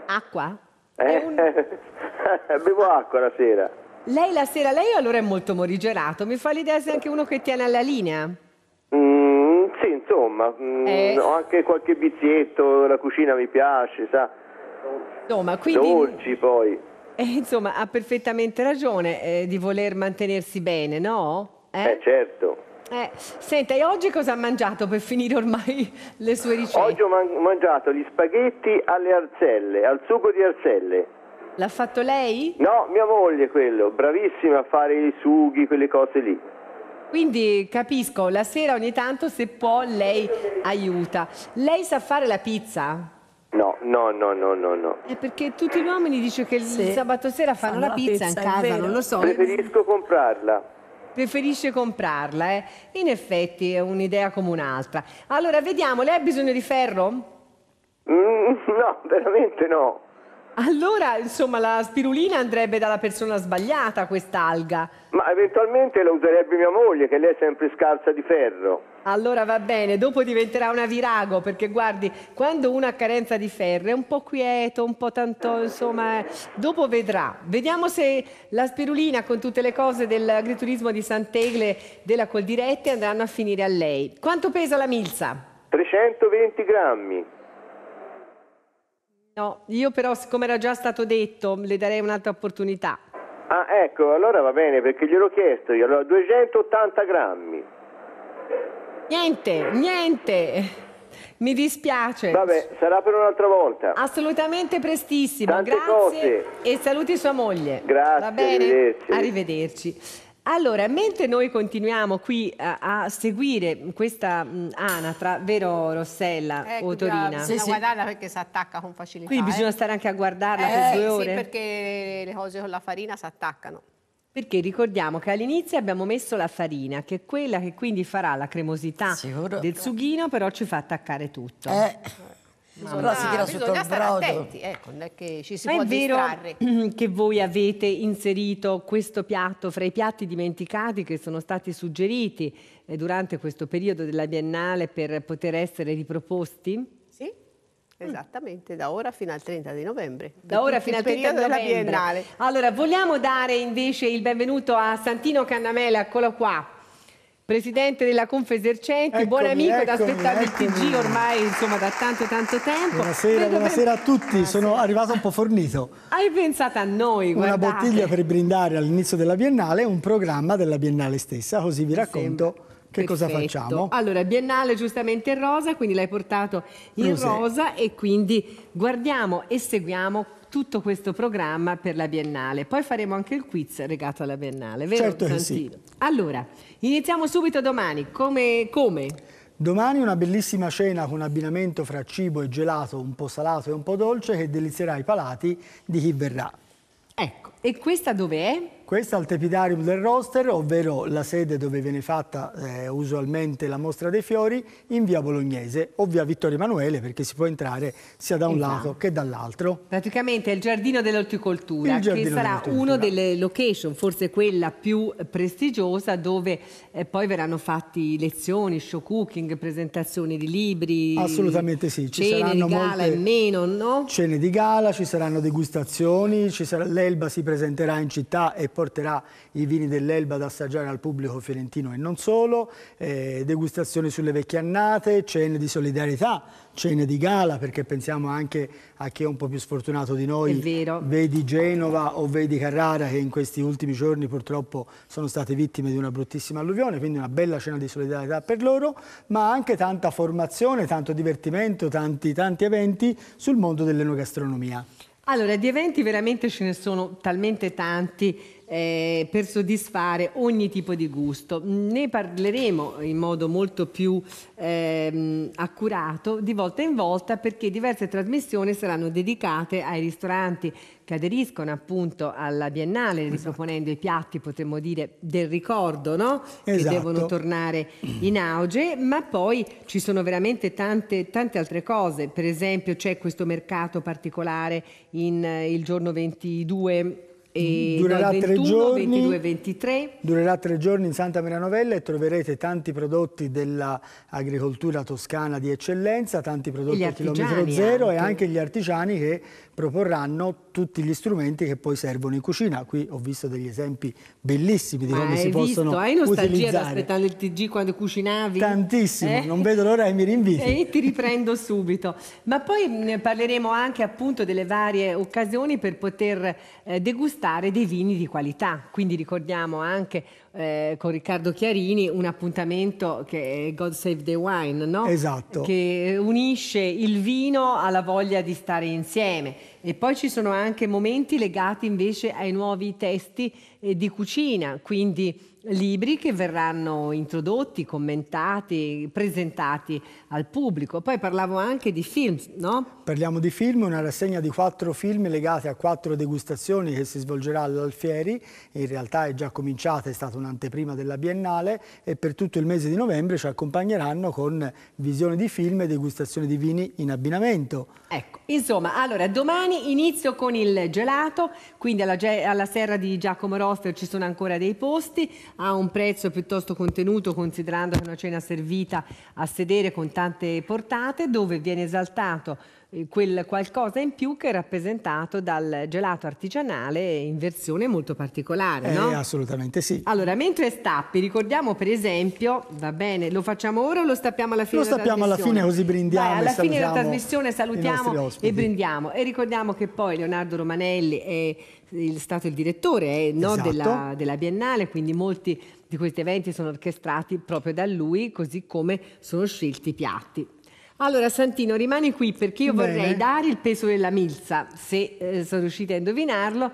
Acqua? Eh? Un... [laughs] Bevo acqua la sera. Lei la sera, lei allora è molto morigerato. Mi fa l'idea se anche uno che tiene alla linea? Mm, sì, insomma. Mm, eh. Ho anche qualche bizietto, la cucina mi piace, sa. Insomma, quindi... Dolci poi. Eh, insomma, ha perfettamente ragione eh, di voler mantenersi bene, no? Eh, eh certo. Eh, senta, e oggi cosa ha mangiato per finire ormai le sue ricette? Oggi ho man mangiato gli spaghetti alle arzelle, al sugo di arzelle. L'ha fatto lei? No, mia moglie quello, bravissima a fare i sughi, quelle cose lì. Quindi capisco, la sera ogni tanto se può lei aiuta. Lei sa fare la pizza? No, no, no, no, no, no. È eh, perché tutti gli uomini dice che il sabato sera fanno, Fanno la pizza, pizza, in casa, non lo so. Preferisco comprarla. Preferisce comprarla, eh? In effetti è un'idea come un'altra. Allora, vediamo, lei ha bisogno di ferro? Mm, [laughs] no, veramente no. Allora, insomma, la spirulina andrebbe dalla persona sbagliata, quest'alga. Ma eventualmente la userebbe mia moglie, che lei è sempre scarsa di ferro. Allora va bene, dopo diventerà una virago perché guardi, quando uno ha carenza di ferro è un po' quieto, un po' tanto, insomma, eh. dopo vedrà. Vediamo se la spirulina con tutte le cose dell'agriturismo di Sant'Egle della Coldirette, andranno a finire a lei. Quanto pesa la milza? 320 grammi. No, io però, siccome era già stato detto, le darei un'altra opportunità. Ah, ecco, allora va bene, perché gliel'ho chiesto io. Allora, 280 grammi. Niente, niente. Mi dispiace. Vabbè, sarà per un'altra volta. Assolutamente prestissimo. Tante Grazie cose. e saluti sua moglie. Grazie. Va bene? Arrivederci. arrivederci. Allora, mentre noi continuiamo qui a, a seguire questa mh, anatra, vero Rossella ecco, o Torina? Sì, sì. guardarla perché si attacca con facilità. Qui bisogna eh. stare anche a guardarla eh, per due ore. Sì, perché le cose con la farina si attaccano. Perché ricordiamo che all'inizio abbiamo messo la farina, che è quella che quindi farà la cremosità Sicuro. del sughino, però ci fa attaccare tutto. Eh. Bisogna, però si tira sotto il brodo. Attenti, ecco, non è che ci si Ma può è vero distrarre. [clears throat] che voi avete inserito questo piatto fra i piatti dimenticati che sono stati suggeriti eh, durante questo periodo della Biennale per poter essere riproposti? Eh. Esattamente, da ora fino al 30 di novembre. Da ora fino al 30 di novembre. Biennale. Allora, vogliamo dare invece il benvenuto a Santino Cannamela, eccolo qua, presidente della Confesercenti, buon amico eccomi, da Spettacoli eccomi. TG ormai insomma da tanto tanto tempo. Buonasera, buonasera per... a tutti, buonasera. sono arrivato un po' fornito. Hai pensato a noi, Una bottiglia per brindare all'inizio della Biennale, un programma della Biennale stessa, così vi racconto che cosa facciamo? Allora, biennale giustamente in rosa, quindi l'hai portato in Rosé. rosa e quindi guardiamo e seguiamo tutto questo programma per la Biennale. Poi faremo anche il quiz legato alla Biennale, vero? Certo che sì. Allora, iniziamo subito domani. Come? come? Domani una bellissima cena con abbinamento fra cibo e gelato, un po' salato e un po' dolce, che delizierà i palati di chi verrà. Ecco, e questa dov'è? Questo è il tepidarium del roster, ovvero la sede dove viene fatta eh, usualmente la mostra dei fiori, in via Bolognese o via Vittorio Emanuele, perché si può entrare sia da un esatto. lato che dall'altro. Praticamente è il giardino dell'orticoltura, che sarà dell una delle location, forse quella più prestigiosa, dove eh, poi verranno fatti lezioni, show cooking, presentazioni di libri. Assolutamente sì, ci cene saranno di gala e meno, no? Cene di gala, ci saranno degustazioni, l'Elba si presenterà in città e porterà i vini dell'Elba ad assaggiare al pubblico fiorentino e non solo, eh, degustazioni sulle vecchie annate, cene di solidarietà, cene di gala, perché pensiamo anche a chi è un po' più sfortunato di noi, vedi Genova o vedi Carrara che in questi ultimi giorni purtroppo sono state vittime di una bruttissima alluvione, quindi una bella cena di solidarietà per loro, ma anche tanta formazione, tanto divertimento, tanti, tanti eventi sul mondo dell'enogastronomia. Allora, di eventi veramente ce ne sono talmente tanti eh, per soddisfare ogni tipo di gusto. Mm, ne parleremo in modo molto più eh, accurato di volta in volta perché diverse trasmissioni saranno dedicate ai ristoranti che aderiscono appunto alla Biennale, esatto. riproponendo i piatti, potremmo dire, del ricordo, no? Esatto. Che devono tornare in auge, ma poi ci sono veramente tante, tante altre cose. Per esempio c'è questo mercato particolare in, eh, il giorno 22 e mm, durerà, 21, tre giorni, 22, 23. durerà tre giorni in Santa Maria Novella e troverete tanti prodotti dell'agricoltura toscana di eccellenza, tanti prodotti a chilometro zero anche. e anche gli artigiani che proporranno tutti gli strumenti che poi servono in cucina. Qui ho visto degli esempi bellissimi di Ma come si visto? possono hai utilizzare. Hai nostalgia ad aspettare il TG quando cucinavi? Tantissimo, eh? non vedo l'ora e mi rinviti. E ti riprendo subito. Ma poi mm, parleremo anche appunto delle varie occasioni per poter eh, degustare dei vini di qualità. Quindi ricordiamo anche eh, con Riccardo Chiarini un appuntamento che è God Save the Wine, no? Esatto. Che unisce il vino alla voglia di stare insieme. E poi ci sono anche momenti legati invece ai nuovi testi eh, di cucina, quindi libri che verranno introdotti, commentati, presentati al pubblico. Poi parlavo anche di film, no? Parliamo di film, una rassegna di quattro film legati a quattro degustazioni che si svolgerà all'Alfieri, in realtà è già cominciata, è stata un'anteprima della Biennale e per tutto il mese di novembre ci accompagneranno con visione di film e degustazione di vini in abbinamento. Ecco, insomma, allora domani inizio con il gelato, quindi alla, alla Serra di Giacomo Roster ci sono ancora dei posti, ha un prezzo piuttosto contenuto considerando che è una cena servita a sedere con tante portate dove viene esaltato eh, quel qualcosa in più che è rappresentato dal gelato artigianale in versione molto particolare, eh, no? Assolutamente sì. Allora, mentre stappi, ricordiamo per esempio, va bene, lo facciamo ora o lo stappiamo alla fine? Lo stappiamo alla fine così brindiamo Dai, alla fine della trasmissione salutiamo e brindiamo e ricordiamo che poi Leonardo Romanelli è è stato il direttore eh, no, esatto. della, della, Biennale, quindi molti di questi eventi sono orchestrati proprio da lui, così come sono scelti i piatti. Allora Santino, rimani qui perché io Bene. vorrei dare il peso della milza, se eh, sono riusciti a indovinarlo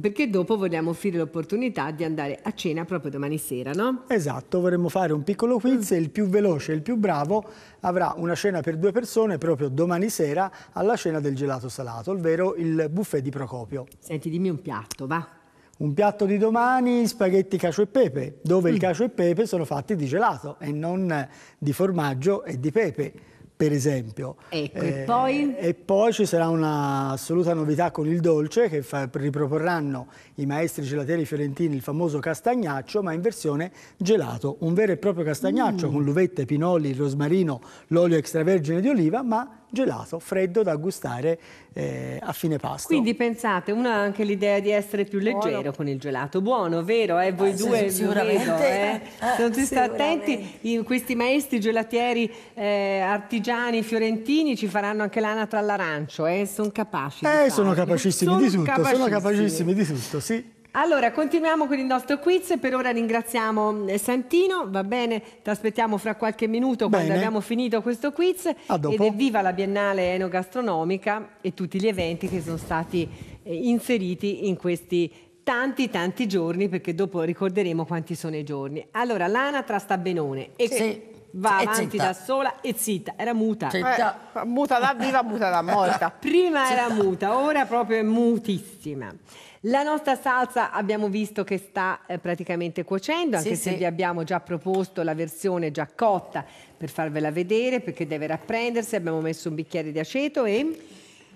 perché dopo vogliamo offrire l'opportunità di andare a cena proprio domani sera, no? Esatto, vorremmo fare un piccolo quiz e il più veloce e il più bravo avrà una cena per due persone proprio domani sera alla cena del gelato salato, ovvero il buffet di Procopio. Senti, dimmi un piatto, va. Un piatto di domani, spaghetti cacio e pepe, dove mm. il cacio e pepe sono fatti di gelato e non di formaggio e di pepe per esempio. Ecco, eh, e, poi? e poi? ci sarà un'assoluta novità con il dolce che fa, riproporranno i maestri gelateri fiorentini, il famoso castagnaccio, ma in versione gelato, un vero e proprio castagnaccio mm. con l'uvette, pinoli, il rosmarino, l'olio extravergine di oliva, ma gelato, freddo da gustare eh, a fine pasto. Quindi pensate, uno ha anche l'idea di essere più leggero buono. con il gelato, buono, vero? Eh? Voi eh, due sicuramente. Vedo, eh? Non si sta attenti, questi maestri gelatieri eh, artigiani fiorentini ci faranno anche l'anatra all'arancio, eh. sono capaci. Eh, sono capacissimi, di tutto, sono capacissimi di tutto, sì. Allora, continuiamo con il nostro quiz. Per ora ringraziamo eh, Santino, va bene? Ti aspettiamo fra qualche minuto bene. quando abbiamo finito questo quiz. A dopo. Ed evviva la Biennale Enogastronomica e tutti gli eventi che sono stati eh, inseriti in questi tanti tanti giorni perché dopo ricorderemo quanti sono i giorni. Allora, l'anatra sta benone e sì. va sì, avanti da sola e zitta, era muta. Eh, muta da viva, muta da morta. [laughs] Prima zitta. era muta, ora proprio è mutissima. La nostra salsa abbiamo visto che sta eh, praticamente cuocendo, anche sì, se sì. vi abbiamo già proposto la versione già cotta per farvela vedere, perché deve rapprendersi. Abbiamo messo un bicchiere di aceto e... Un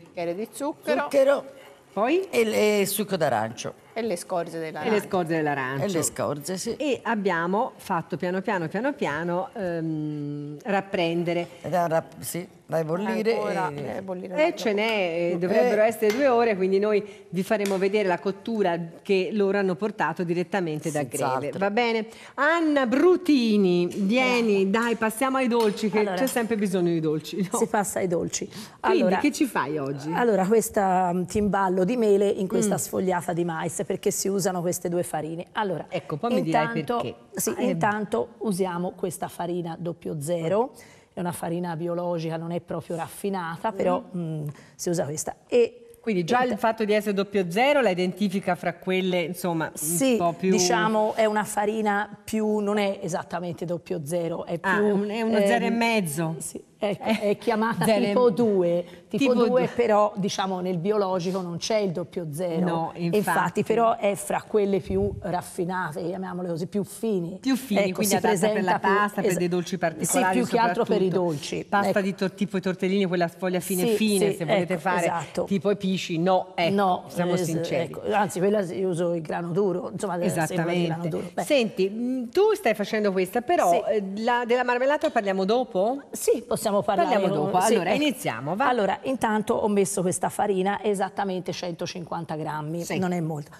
bicchiere di zucchero. Zucchero. Poi? E il succo d'arancio. E le scorze dell'arancia. E le scorze dell'arancio. E le scorze, sì. E abbiamo fatto piano piano, piano piano, ehm, rapprendere. Rapp- sì, dai bollire. Ancora, e, eh, bollire e ce n'è, eh, eh. dovrebbero eh. essere due ore, quindi noi vi faremo vedere la cottura che loro hanno portato direttamente da Greve. Va bene? Anna Brutini, vieni, dai, passiamo ai dolci, che allora, c'è sempre bisogno di dolci. No? Si passa ai dolci. Allora, quindi, che ci fai oggi? Allora, questo mm, timballo di mele in questa mm. sfogliata di mais perché si usano queste due farine. Allora, ecco, poi intanto, mi dirai perché. Sì, ah, eh. intanto usiamo questa farina doppio zero, è una farina biologica, non è proprio raffinata, però mm. mh, mm, si usa questa. E quindi già il fatto di essere doppio zero la identifica fra quelle, insomma, un po' più... Sì, diciamo è una farina più, non è esattamente doppio zero, è ah, più... Ah, è uno ehm, zero e mezzo. Sì, è, ecco, eh, è chiamata eh, tipo 2, tipo, tipo 2 però diciamo nel biologico non c'è il doppio zero, no, infatti. infatti. però è fra quelle più raffinate, chiamiamole così, più fini. Più fini, ecco, quindi adatta per la pasta, per dei dolci particolari Sì, più che altro per i dolci. Pasta ecco. di to- tipo i tortellini, quella sfoglia fine sì, fine, sì, se volete ecco, fare esatto. tipo i pisci, no, ecco, no siamo es- sinceri. Ecco, anzi, quella si, uso il grano duro, insomma, esattamente. Grano duro. Beh. Senti, mm, tu stai facendo questa, però sì. Eh, la, della marmellata parliamo dopo? Sì, possiamo possiamo parlare Parliamo dopo, sì. allora ecco. iniziamo. Va. Allora, intanto ho messo questa farina, esattamente 150 grammi, sì. non è molto.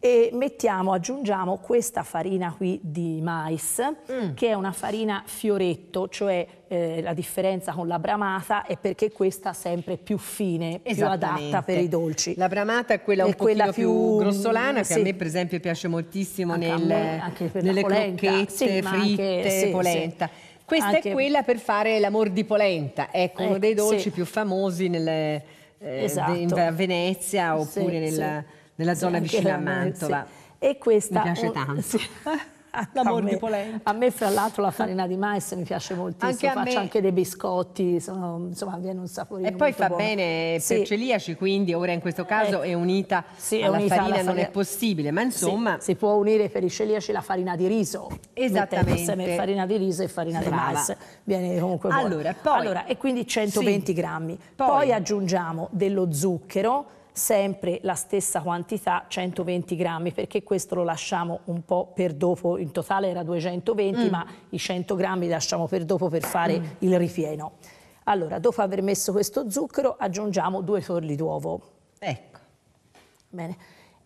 E mettiamo, aggiungiamo questa farina qui di mais, mm. che è una farina fioretto, cioè eh, la differenza con la bramata è perché questa è sempre più fine, più adatta per i dolci. La bramata è quella un è quella più, più, grossolana che a me per esempio piace moltissimo anche nel, me, nelle polenta. crocchette sì, fritte, anche, sì, polenta. Sì. Questa anche... è quella per fare l'amor di polenta, ecco eh, uno ecco, dei dolci sì. più famosi nelle, eh, esatto. de, a Venezia oppure sì, nella, sì. nella, zona vicina a Mantova. E questa Mi piace un... tanto. [laughs] L'amor di polenta. A me fra l'altro la farina di mais mi piace moltissimo, anche faccio me... anche dei biscotti, sono, insomma viene un saporino E poi fa buono. bene sì. per celiaci, quindi ora in questo caso eh. è unita sì, alla è unita farina, alla farina, non è possibile, ma insomma... Sì. Si può unire per i celiaci la farina di riso. Esattamente. Insieme farina di riso e farina di mais. Viene comunque buono. Allora, poi... allora, e quindi 120 grammi. Poi... poi aggiungiamo dello zucchero, sempre la stessa quantità, 120 grammi, perché questo lo lasciamo un po' per dopo, in totale era 220, mm. ma i 100 grammi lasciamo per dopo per fare mm. il ripieno. Allora, dopo aver messo questo zucchero, aggiungiamo due torli d'uovo. Ecco. Bene.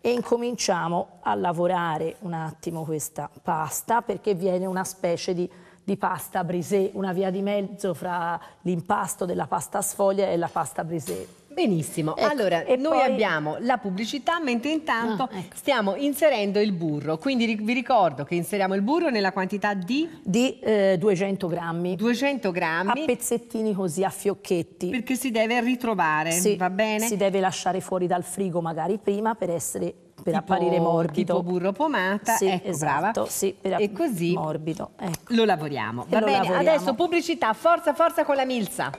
E incominciamo a lavorare un attimo questa pasta, perché viene una specie di di pasta brisée, una via di mezzo fra l'impasto della pasta sfoglia e la pasta brisée. Benissimo, ecco. allora noi poi... abbiamo la pubblicità mentre intanto ah, ecco. stiamo inserendo il burro, quindi vi ricordo che inseriamo il burro nella quantità di? Di eh, 200 grammi. 200 grammi. A pezzettini così, a fiocchetti. Perché si deve ritrovare, sì. va bene? Si deve lasciare fuori dal frigo magari prima per essere per tipo, apparire morbido. Tipo burro pomata, sì, ecco, esatto, sì, e così morbido, ecco. lo lavoriamo. E va lo bene, lavoriamo. adesso pubblicità, forza forza con la milza.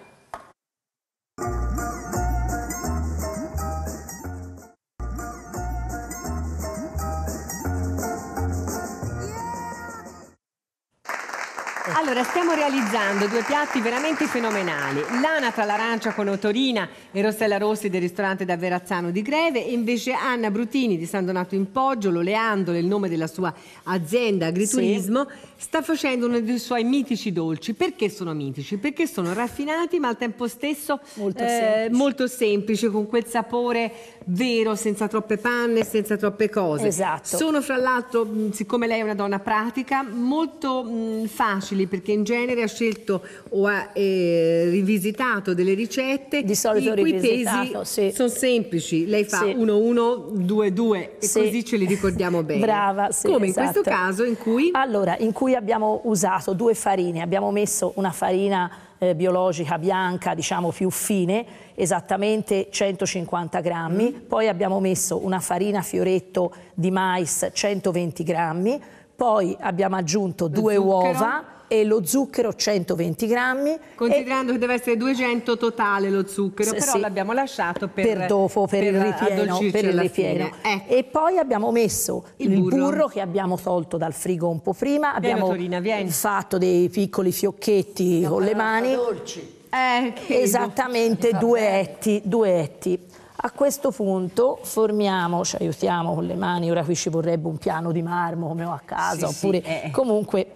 Allora, stiamo realizzando due piatti veramente fenomenali. L'anatra all'arancia con Otorina e Rossella Rossi del ristorante da Verazzano di Greve e invece Anna Brutini di San Donato in Poggio, l'Oleandolo, il nome della sua azienda Agriturismo, sì. sta facendo uno dei suoi mitici dolci. Perché sono mitici? Perché sono raffinati ma al tempo stesso molto, eh, semplici. molto semplici, con quel sapore vero, senza troppe panne, senza troppe cose. Esatto. Sono fra l'altro, siccome lei è una donna pratica, molto mh, facili perché in genere ha scelto o ha eh, rivisitato delle ricette di solito i cui pesi sì. sono semplici. Lei fa 1-1, 2-2 e così ce li ricordiamo bene. Brava, sì, Come esatto. in questo esatto. caso in cui... Allora, in cui abbiamo usato due farine, abbiamo messo una farina eh, biologica bianca, diciamo più fine, esattamente 150 grammi, mm. poi abbiamo messo una farina fioretto di mais 120 grammi, poi abbiamo aggiunto due uova e lo zucchero 120 grammi. Considerando e... che deve essere 200 totale lo zucchero, S però sì. l'abbiamo lasciato per, per dopo, per, per il ripieno. Per il ripieno. Ecco. E poi abbiamo messo il, il burro. burro. che abbiamo tolto dal frigo un po' prima, abbiamo Torina, fatto dei piccoli fiocchetti no, con le mani. Dolci. Eh, Esattamente due etti, due etti. A questo punto formiamo, ci aiutiamo con le mani, ora qui ci vorrebbe un piano di marmo come ho a casa, sì, oppure sì, eh. comunque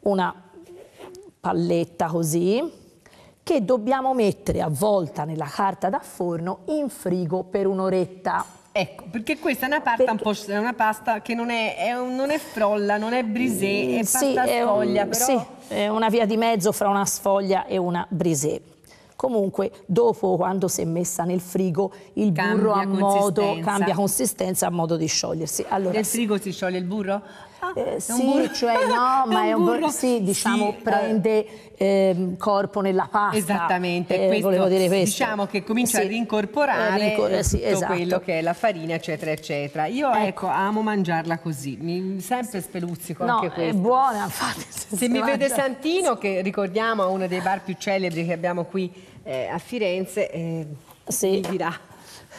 una palletta così che dobbiamo mettere avvolta nella carta da forno in frigo per un'oretta. Ecco, perché questa è una, perché... Un una pasta che non è, è un, non è, frolla, non è brisè, è mm, pasta sì, sfoglia, un, però... Sì, è una via di mezzo fra una sfoglia e una brisè. Comunque, dopo, quando si è messa nel frigo, il cambia burro a modo, cambia consistenza a modo di sciogliersi. Allora, nel frigo si scioglie il burro? Eh, sì, cioè [laughs] no, ma è un, burro. È un burro, sì, diciamo, sì, eh. prende eh, corpo nella pasta. Esattamente, eh, questo, volevo dire questo. Diciamo che comincia sì. a rincorporare eh, rincor- eh, sì, tutto esatto. quello che è la farina, eccetera, eccetera. Io ecco, ecco amo mangiarla così, mi sempre speluzzico no, anche questo. è buona, infatti. Se, se mi mangia. vede Santino, che ricordiamo è uno dei bar più celebri che abbiamo qui a Firenze, sì. mi dirà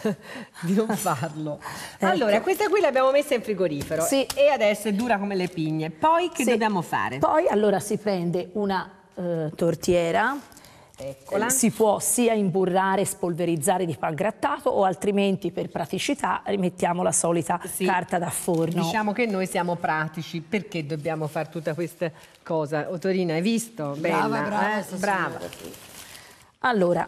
[laughs] di non farlo. Ecco. Allora, questa qui l'abbiamo messa in frigorifero sì. e adesso è dura come le pigne. Poi che sì. dobbiamo fare? Poi allora si prende una eh, tortiera Eccola. Si può sia imburrare, spolverizzare di pan grattato o altrimenti per praticità rimettiamo la solita sì. carta da forno. Diciamo che noi siamo pratici, perché dobbiamo fare tutta questa cosa? Otorina, hai visto? Bella, brava, brava. Eh? brava. Allora,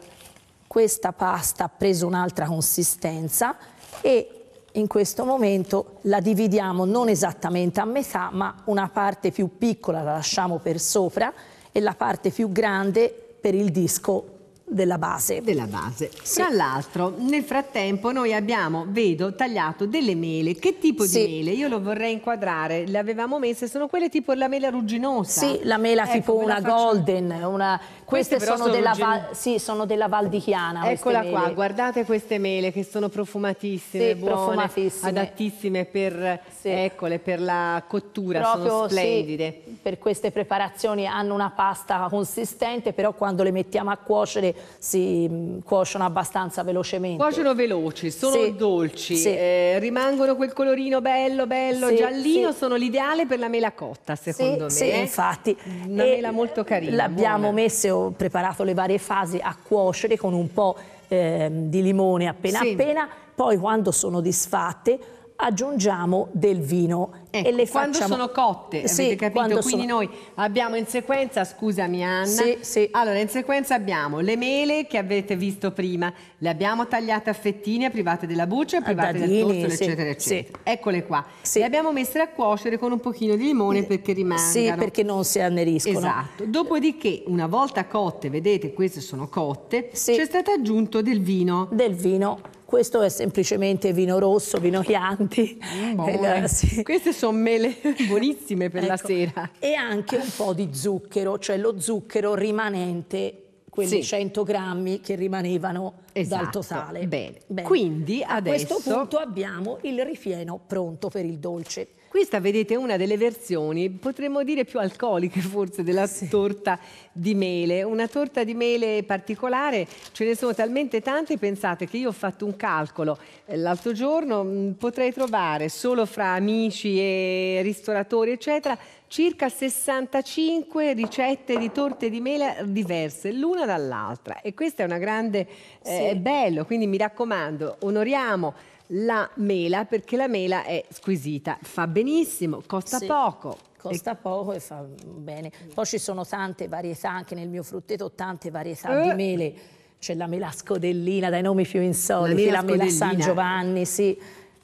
questa pasta ha preso un'altra consistenza e in questo momento la dividiamo non esattamente a metà, ma una parte più piccola la lasciamo per sopra e la parte più grande per il disco della base. Della base. Sì. Tra l'altro, nel frattempo noi abbiamo, vedo, tagliato delle mele. Che tipo sì. di mele? Io lo vorrei inquadrare. Le avevamo messe, sono quelle tipo la mela rugginosa. Sì, la mela ecco, tipo una faccio... golden, una queste, queste sono, sono, della Val, sì, sono, della Val, di Chiana. Eccola qua, guardate queste mele che sono profumatissime, sì, buone, profumatissime. adattissime per, sì. eccole, per la cottura, Proprio, sono splendide. Sì, per queste preparazioni hanno una pasta consistente, però quando le mettiamo a cuocere si mm, cuociono abbastanza velocemente. Cuociono veloci, sono dolci, eh, rimangono quel colorino bello, bello, giallino, sono l'ideale per la mela cotta secondo me. Sì, eh. infatti. Una e mela molto carina. L'abbiamo messo preparato le varie fasi a cuocere con un po' eh, di limone appena sì. appena, poi quando sono disfatte aggiungiamo del vino. Ecco, e le quando facciamo... sono cotte, avete capito? Quindi sono... noi abbiamo in sequenza, scusami Anna, sì, sì. allora in sequenza abbiamo le mele che avete visto prima, le abbiamo tagliate a fettine, private della buccia, private Dadini, del tosto, eccetera, eccetera. Eccole qua. Le abbiamo messe a cuocere con un pochino di limone perché rimangano. Sì, perché non si anneriscono. Esatto. Dopodiché, una volta cotte, vedete, queste sono cotte, c'è stato aggiunto del vino. Del vino questo è semplicemente vino rosso, vino Chianti. Mm, [laughs] eh, sì. Queste sono mele [laughs] buonissime per ecco. la sera. E anche un po' di zucchero, cioè lo zucchero rimanente quelli sì. 100 grammi che rimanevano esatto. dal totale. Bene. Bene. Quindi adesso... A questo punto abbiamo il rifieno pronto per il dolce. Questa vedete è una delle versioni, potremmo dire più alcoliche forse, della sì. torta di mele. Una torta di mele particolare, ce ne sono talmente tante, pensate che io ho fatto un calcolo eh, l'altro giorno, mm, potrei trovare solo fra amici e ristoratori, eccetera, circa 65 ricette di torte di mele diverse l'una dall'altra e questo è una grande eh, sì. eh, bello quindi mi raccomando onoriamo la mela perché la mela è squisita, fa benissimo, costa sì. poco, costa poco e fa bene. Poi ci sono tante varietà, anche nel mio frutteto, tante varietà eh. di mele. C'è la mela scodellina dai nomi più insoliti, la mela, la mela San Giovanni, sì,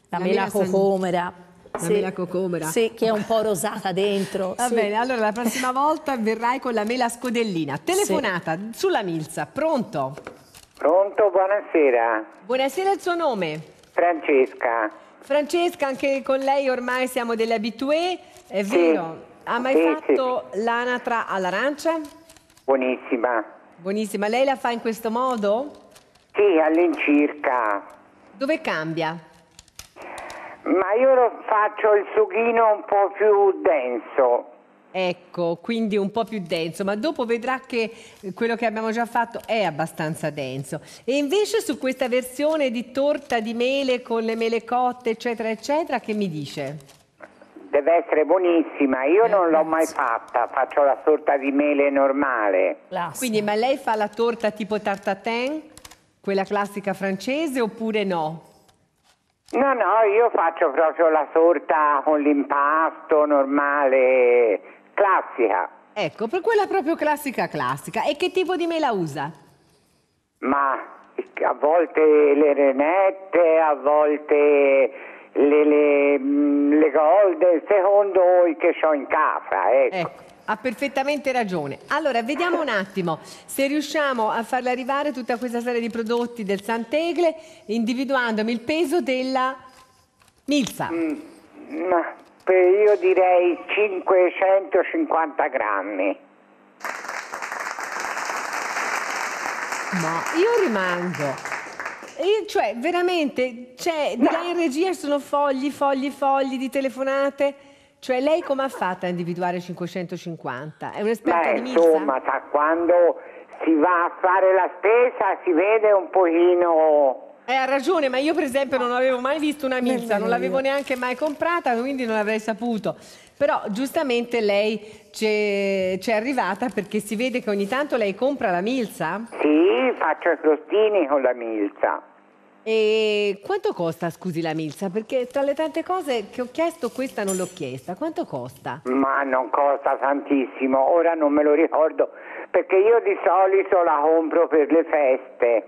la, la mela, mela cocomera. San... La sì. mela cocomera. Sì, che è un po' rosata dentro. Va sì. bene, allora la prossima [laughs] volta verrai con la mela scodellina. Telefonata sulla milza, pronto? Pronto, buonasera. Buonasera, il suo nome? Francesca. Francesca, anche con lei ormai siamo delle abitué, è sì. vero? Ha mai sì, fatto sì. l'anatra all'arancia? Buonissima. Buonissima, lei la fa in questo modo? Sì, all'incirca. Dove cambia? Ma io faccio il sughino un po' più denso. Ecco, quindi un po' più denso, ma dopo vedrà che quello che abbiamo già fatto è abbastanza denso. E invece su questa versione di torta di mele con le mele cotte, eccetera, eccetera, che mi dice? Deve essere buonissima, io eh, non l'ho mai fatta, faccio la torta di mele normale. Classico. Quindi, ma lei fa la torta tipo tartatin, quella classica francese, oppure no? No, no, io faccio proprio la torta con l'impasto normale classica. Ecco, per quella proprio classica classica. E che tipo di mela usa? Ma a volte le renette, a volte le, le, mm, le golden, secondo il che ho in casa. Ecco. ecco. Ha perfettamente ragione. Allora, vediamo un attimo se riusciamo a farle arrivare tutta questa serie di prodotti del Santegle individuandomi il peso della milza. Mm, no io direi 550 grammi. Ma io rimango. Io, cioè, veramente, cioè, no. in regia sono fogli, fogli, fogli di telefonate. Cioè, lei come ha fatto a individuare 550? È un esperto Beh, di missa? Insomma, quando si va a fare la spesa si vede un pochino eh, ha ragione, ma io per esempio non avevo mai visto una milza, non l'avevo neanche mai comprata, quindi non avrei saputo. Però giustamente lei c'è, c'è arrivata perché si vede che ogni tanto lei compra la milza. Sì, faccio i crostini con la milza. E quanto costa, scusi, la milza? Perché tra le tante cose che ho chiesto, questa non l'ho chiesta. Quanto costa? Ma non costa tantissimo, ora non me lo ricordo, perché io di solito la compro per le feste.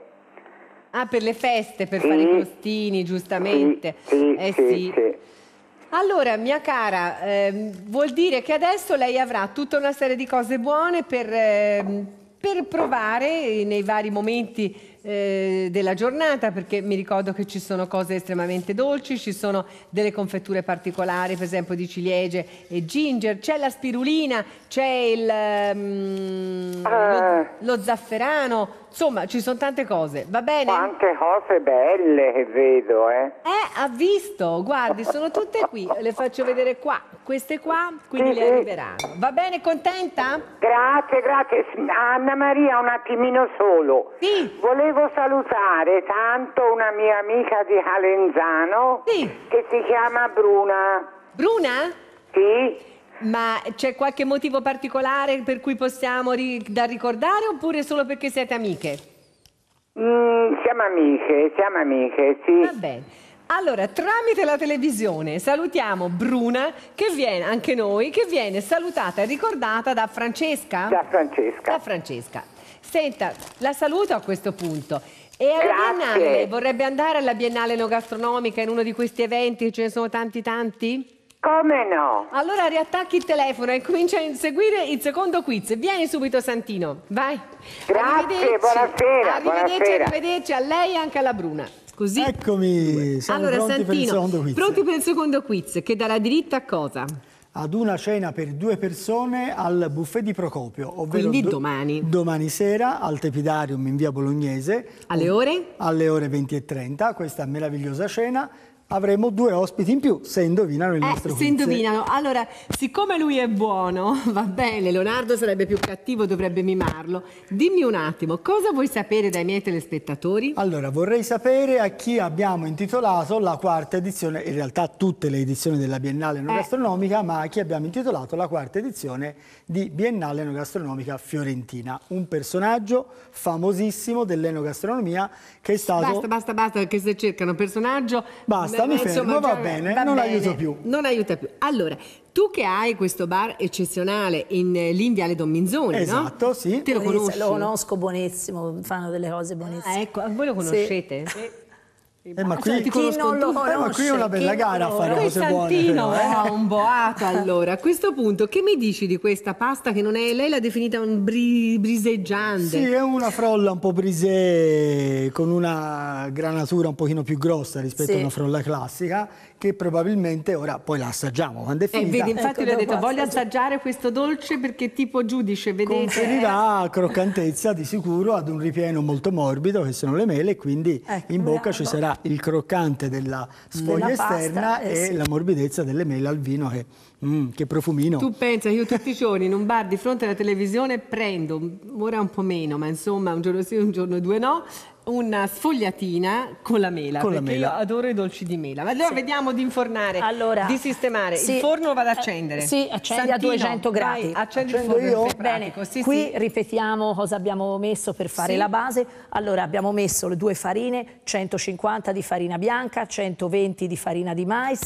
Ah, per le feste, per sì. fare i mm. costini, giustamente. Sì, eh, sì, sì. Allora, mia cara, eh, vuol dire che adesso lei avrà tutta una serie di cose buone per, eh, per provare nei vari momenti eh, della giornata perché mi ricordo che ci sono cose estremamente dolci, ci sono delle confetture particolari, per esempio di ciliegie e ginger, c'è la spirulina, c'è il, mm, ah. lo, lo zafferano, insomma ci sono tante cose, va bene? Tante cose belle che vedo, eh? Eh, ha visto, guardi, sono tutte qui, le faccio vedere qua, queste qua, quindi sì, le arriveranno. Va bene, contenta? Grazie, grazie. Anna Maria, un attimino solo. Sì. Volevo volevo salutare tanto una mia amica di Calenzano sì. che si chiama Bruna. Bruna? Sì. Ma c'è qualche motivo particolare per cui possiamo ri- da ricordare oppure solo perché siete amiche? Mm, siamo amiche, siamo amiche, sì. Va bene. Allora, tramite la televisione salutiamo Bruna, che viene, anche noi, che viene salutata e ricordata da Francesca. Da Francesca. Da Francesca. Senta, la saluto a questo punto. E alla Grazie. Biennale, vorrebbe andare alla Biennale Enogastronomica in uno di questi eventi, che ce ne sono tanti tanti? Come no? Allora riattacchi il telefono e comincia a inseguire il secondo quiz. Vieni subito Santino, vai. Grazie, buonasera. Arrivederci, buonasera. arrivederci a lei e anche alla Bruna. Così. Eccomi, siamo allora, pronti Santino, per il secondo quiz. Pronti per il secondo quiz, che darà diritto a cosa? ad una cena per due persone al buffet di Procopio. Quindi do domani. Domani sera al Tepidarium in via Bolognese. Alle ore? Alle ore 20 e 20.30, questa meravigliosa cena avremo due ospiti in più se indovinano il eh, nostro quiz. Se indovinano. Allora, siccome lui è buono, [laughs] va bene, Leonardo sarebbe più cattivo, dovrebbe mimarlo. Dimmi un attimo, cosa vuoi sapere dai miei telespettatori? Allora, vorrei sapere a chi abbiamo intitolato la quarta edizione, in realtà tutte le edizioni della Biennale non eh. ma a chi abbiamo intitolato la quarta edizione di Biennale non gastronomica fiorentina. Un personaggio famosissimo dell'enogastronomia che è stato... Basta, basta, basta, perché se cercano personaggio... Basta basta, mi fermo, insomma, va bene, va non bene, aiuto più. Non aiuta più. Allora, tu che hai questo bar eccezionale in, eh, lì in Don Minzoni, esatto, no? sì. Te lo conosci? Lo conosco buonissimo, fanno delle cose ah, buonissime. Ah, ecco, voi lo conoscete? Sì. Eh, ma, qui, cioè, conosce, eh, ma qui è una bella gara a fare cose Santino buone. Però, eh? un boato allora. A questo punto, che mi dici di questa pasta che non è... Lei l'ha definita un bri, briseggiante. Sì, è una frolla un po' brisè con una granatura un pochino più grossa rispetto sì. a una frolla classica che probabilmente ora poi la assaggiamo quando è eh, finita. E vedi, infatti ecco, le ho detto voglio assaggiare questo dolce perché tipo giudice, vedete. Conferirà eh. croccantezza di sicuro ad un ripieno molto morbido che sono le mele quindi ecco, in bocca ci sarà il croccante della sfoglia della esterna pasta, eh, e sì. la morbidezza delle mele al vino che, mm, che profumino. Tu pensa, io tutti i giorni in un bar di fronte alla televisione prendo, ora un po' meno, ma insomma un giorno sì, un giorno due no, una sfogliatina con la mela, con la mela. io adoro i dolci di mela. allora sì. vediamo di infornare, allora, di sistemare. Sì. Il forno va ad eh, accendere. Sì, accendi Santino, a 200 gradi. Vai, accendi Accendo il forno, io. Bene, sì, qui ripetiamo cosa abbiamo messo per fare la base. Allora, abbiamo messo le due farine, 150 di farina bianca, 120 di farina di mais,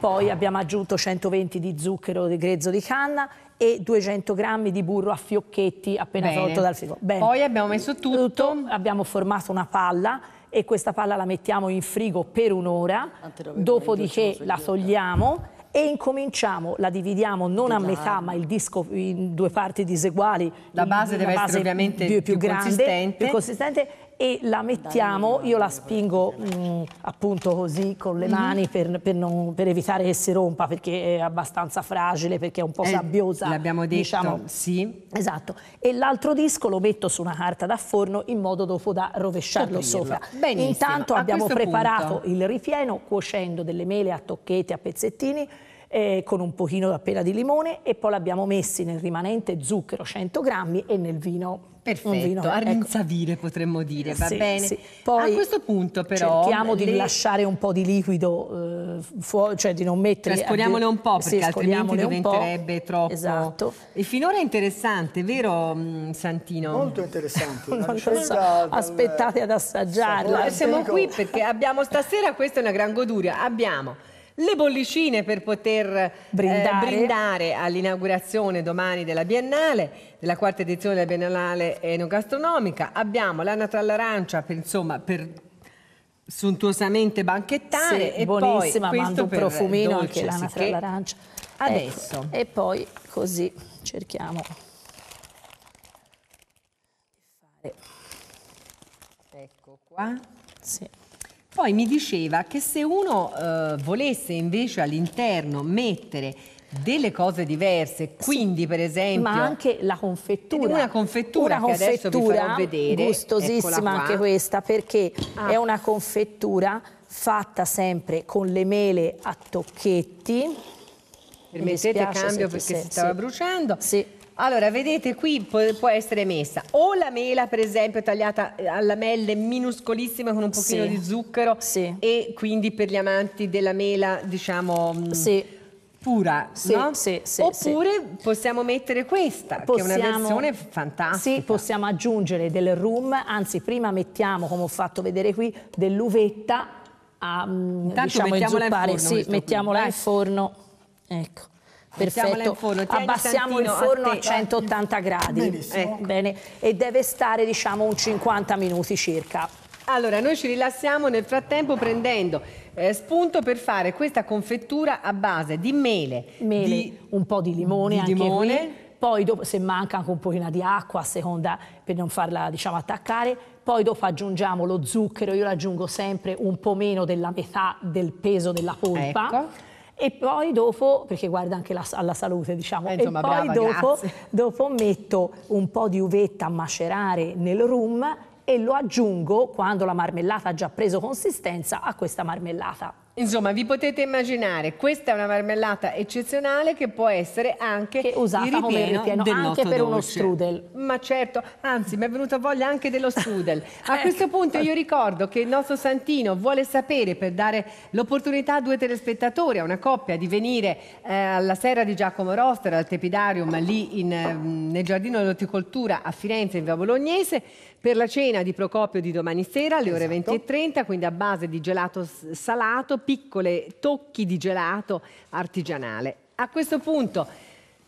poi abbiamo aggiunto 120 di zucchero di grezzo di canna e 200 grammi di burro a fiocchetti appena Bene. tolto dal frigo. Bene. Poi abbiamo messo tutto. tutto. Abbiamo formato una palla e questa palla la mettiamo in frigo per un'ora, dopodiché la togliamo e incominciamo, la dividiamo non Della... a metà ma il disco in due parti diseguali. La base deve essere ovviamente più, più, più grande, consistente. più consistente e la mettiamo, io la spingo mh, mm, appunto così con le mhm. mani per, per, non, per, evitare che si rompa perché è abbastanza fragile, perché è un po' eh, sabbiosa. Eh, L'abbiamo detto, diciamo. sì. Esatto. E l'altro disco lo metto su una carta da forno in modo dopo da rovesciarlo certo, sopra. Benissimo. Intanto abbiamo preparato punto. il ripieno cuocendo delle mele a tocchetti, a pezzettini, eh, con un pochino appena di limone e poi l'abbiamo messi nel rimanente zucchero 100 grammi e nel vino Perfetto, un vino. A rinsavire ecco. potremmo dire, va sì, bene. Sì. Poi, a questo punto però... Cerchiamo le... di lasciare un po' di liquido eh, fuori, cioè di non mettere... Trascuriamole un po' perché sì, altrimenti diventerebbe troppo... Esatto. E finora è interessante, vero mm, Santino? Molto interessante. [laughs] non non so. dal... Aspettate ad assaggiarla. Siamo qui perché abbiamo stasera, questa è una gran goduria, abbiamo le bollicine per poter eh, brindare, eh, brindare all'inaugurazione domani della Biennale della quarta edizione della Biennale Enogastronomica. Abbiamo l'anatra all'arancia per, insomma, per suntuosamente banchettare. Sì, e buonissima, poi questo un profumino anche l'anatra all'arancia. Ecco, Adesso. Ecco, e poi così cerchiamo di fare. Ecco qua. Sì. Poi mi diceva che se uno eh, volesse invece all'interno mettere delle cose diverse, quindi sì, per esempio... Ma anche la confettura. Una confettura, una confettura vedere, gustosissima anche questa, perché ah. è una confettura fatta sempre con le mele a tocchetti. Permettete cambio perché sei, si stava sì. bruciando. Sì. Allora, vedete, qui può, essere messa o la mela, per esempio, tagliata eh, a lamelle minuscolissime con un pochino sì. di zucchero sì. e quindi per gli amanti della mela, diciamo... Mm, sì pura, sì, no? sì, sì, oppure possiamo mettere questa, possiamo, che è una versione fantastica. Sì, possiamo aggiungere del rum, anzi prima mettiamo, come ho fatto vedere qui, dell'uvetta a mm, Intanto diciamo, mettiamola inzuppare, in forno, sì, mettiamola qui. in forno. Ecco. Perfetto, forno. abbassiamo il forno a, a 180 eh. gradi eh, bene. e deve stare diciamo un 50 minuti circa. Allora, noi ci rilassiamo nel frattempo prendendo eh, spunto per fare questa confettura a base di mele, mele di, un po' di limone, di anche limone. Qui. poi dopo, se manca anche un pochino di acqua a seconda per non farla diciamo, attaccare, poi dopo aggiungiamo lo zucchero, io lo sempre un po' meno della metà del peso della polpa. Ecco e poi dopo, perché guarda anche la, alla salute diciamo, eh, insomma, e poi brava, dopo, dopo metto un po' di uvetta a macerare nel rum e lo aggiungo quando la marmellata ha già preso consistenza a questa marmellata Insomma, vi potete immaginare, questa è una marmellata eccezionale che può essere anche che usata il come ripieno anche per dolce. uno strudel. Ma certo, anzi, mi è venuta voglia anche dello [laughs] strudel. A ecco. questo punto io ricordo che il nostro Santino vuole sapere per dare l'opportunità a due telespettatori, a una coppia, di venire eh, alla sera di Giacomo Roster, al Tepidarium, lì in, mm, nel giardino dell'orticoltura a Firenze, in via Bolognese per la cena di Procopio di domani sera alle esatto. ore 20.30, quindi a base di gelato salato, piccole tocchi di gelato artigianale. A questo punto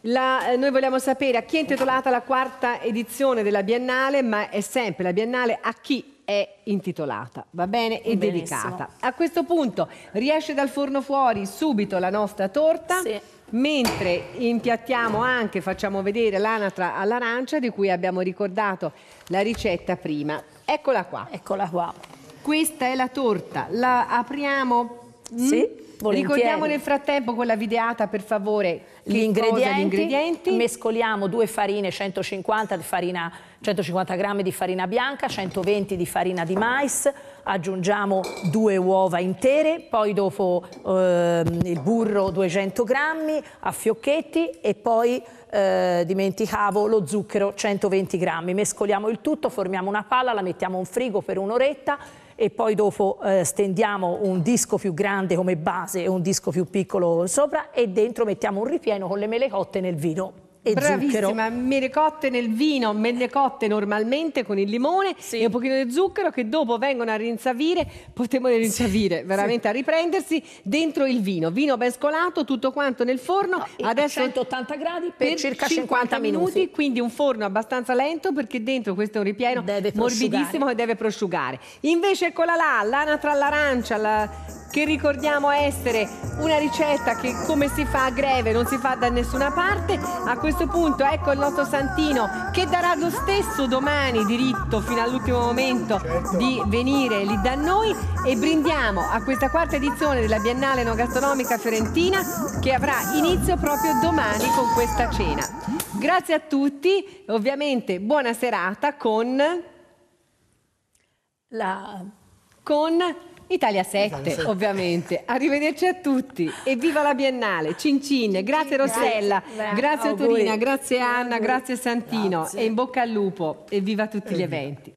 la, eh, noi vogliamo sapere a chi è intitolata la quarta edizione della Biennale, ma è sempre la Biennale a chi è intitolata, va bene, e dedicata. A questo punto riesce dal forno fuori subito la nostra torta. Sì mentre impiattiamo anche, facciamo vedere l'anatra all'arancia di cui abbiamo ricordato la ricetta prima. Eccola qua. Eccola qua. Questa è la torta, la apriamo? Mm? Sì. Volentieri. Ricordiamo nel frattempo quella videata per favore gli ingredienti, gli ingredienti, Mescoliamo due farine, 150, farina, 150 grammi di farina bianca, 120 di farina di mais, aggiungiamo due uova intere, poi dopo eh, il burro 200 grammi a fiocchetti e poi eh, dimenticavo lo zucchero 120 grammi. Mescoliamo il tutto, formiamo una palla, la mettiamo in frigo per un'oretta e poi dopo eh, stendiamo un disco più grande come base e un disco più piccolo sopra e dentro mettiamo un ripieno con le mele cotte nel vino e Bravissima, zucchero. mele cotte nel vino, mele cotte normalmente con il limone sì. e un pochino di zucchero che dopo vengono a rinsavire, potremmo rinsavire, sì. veramente sì. a riprendersi dentro il vino. Vino ben scolato, tutto quanto nel forno. No, adesso 180 gradi per, per circa 50, 50 minuti, minuti, quindi un forno abbastanza lento perché dentro questo è un ripieno morbidissimo che deve prosciugare. Invece con ecco la là, l'anatra all'arancia, la, che ricordiamo essere una ricetta che come si fa a greve non si fa da nessuna parte, a questo punto ecco il nostro Santino che darà lo stesso domani diritto fino all'ultimo momento certo. di venire lì da noi e brindiamo a questa quarta edizione della Biennale No Gastronomica Fiorentina che avrà inizio proprio domani con questa cena. Grazie a tutti, ovviamente buona serata con... La... con Italia 7, Italia 7. ovviamente. Arrivederci a tutti e viva la Biennale. Cincin, grazie Rossella, grazie, Torina, grazie Anna, grazie Santino grazie. e in bocca al lupo e viva tutti gli eventi.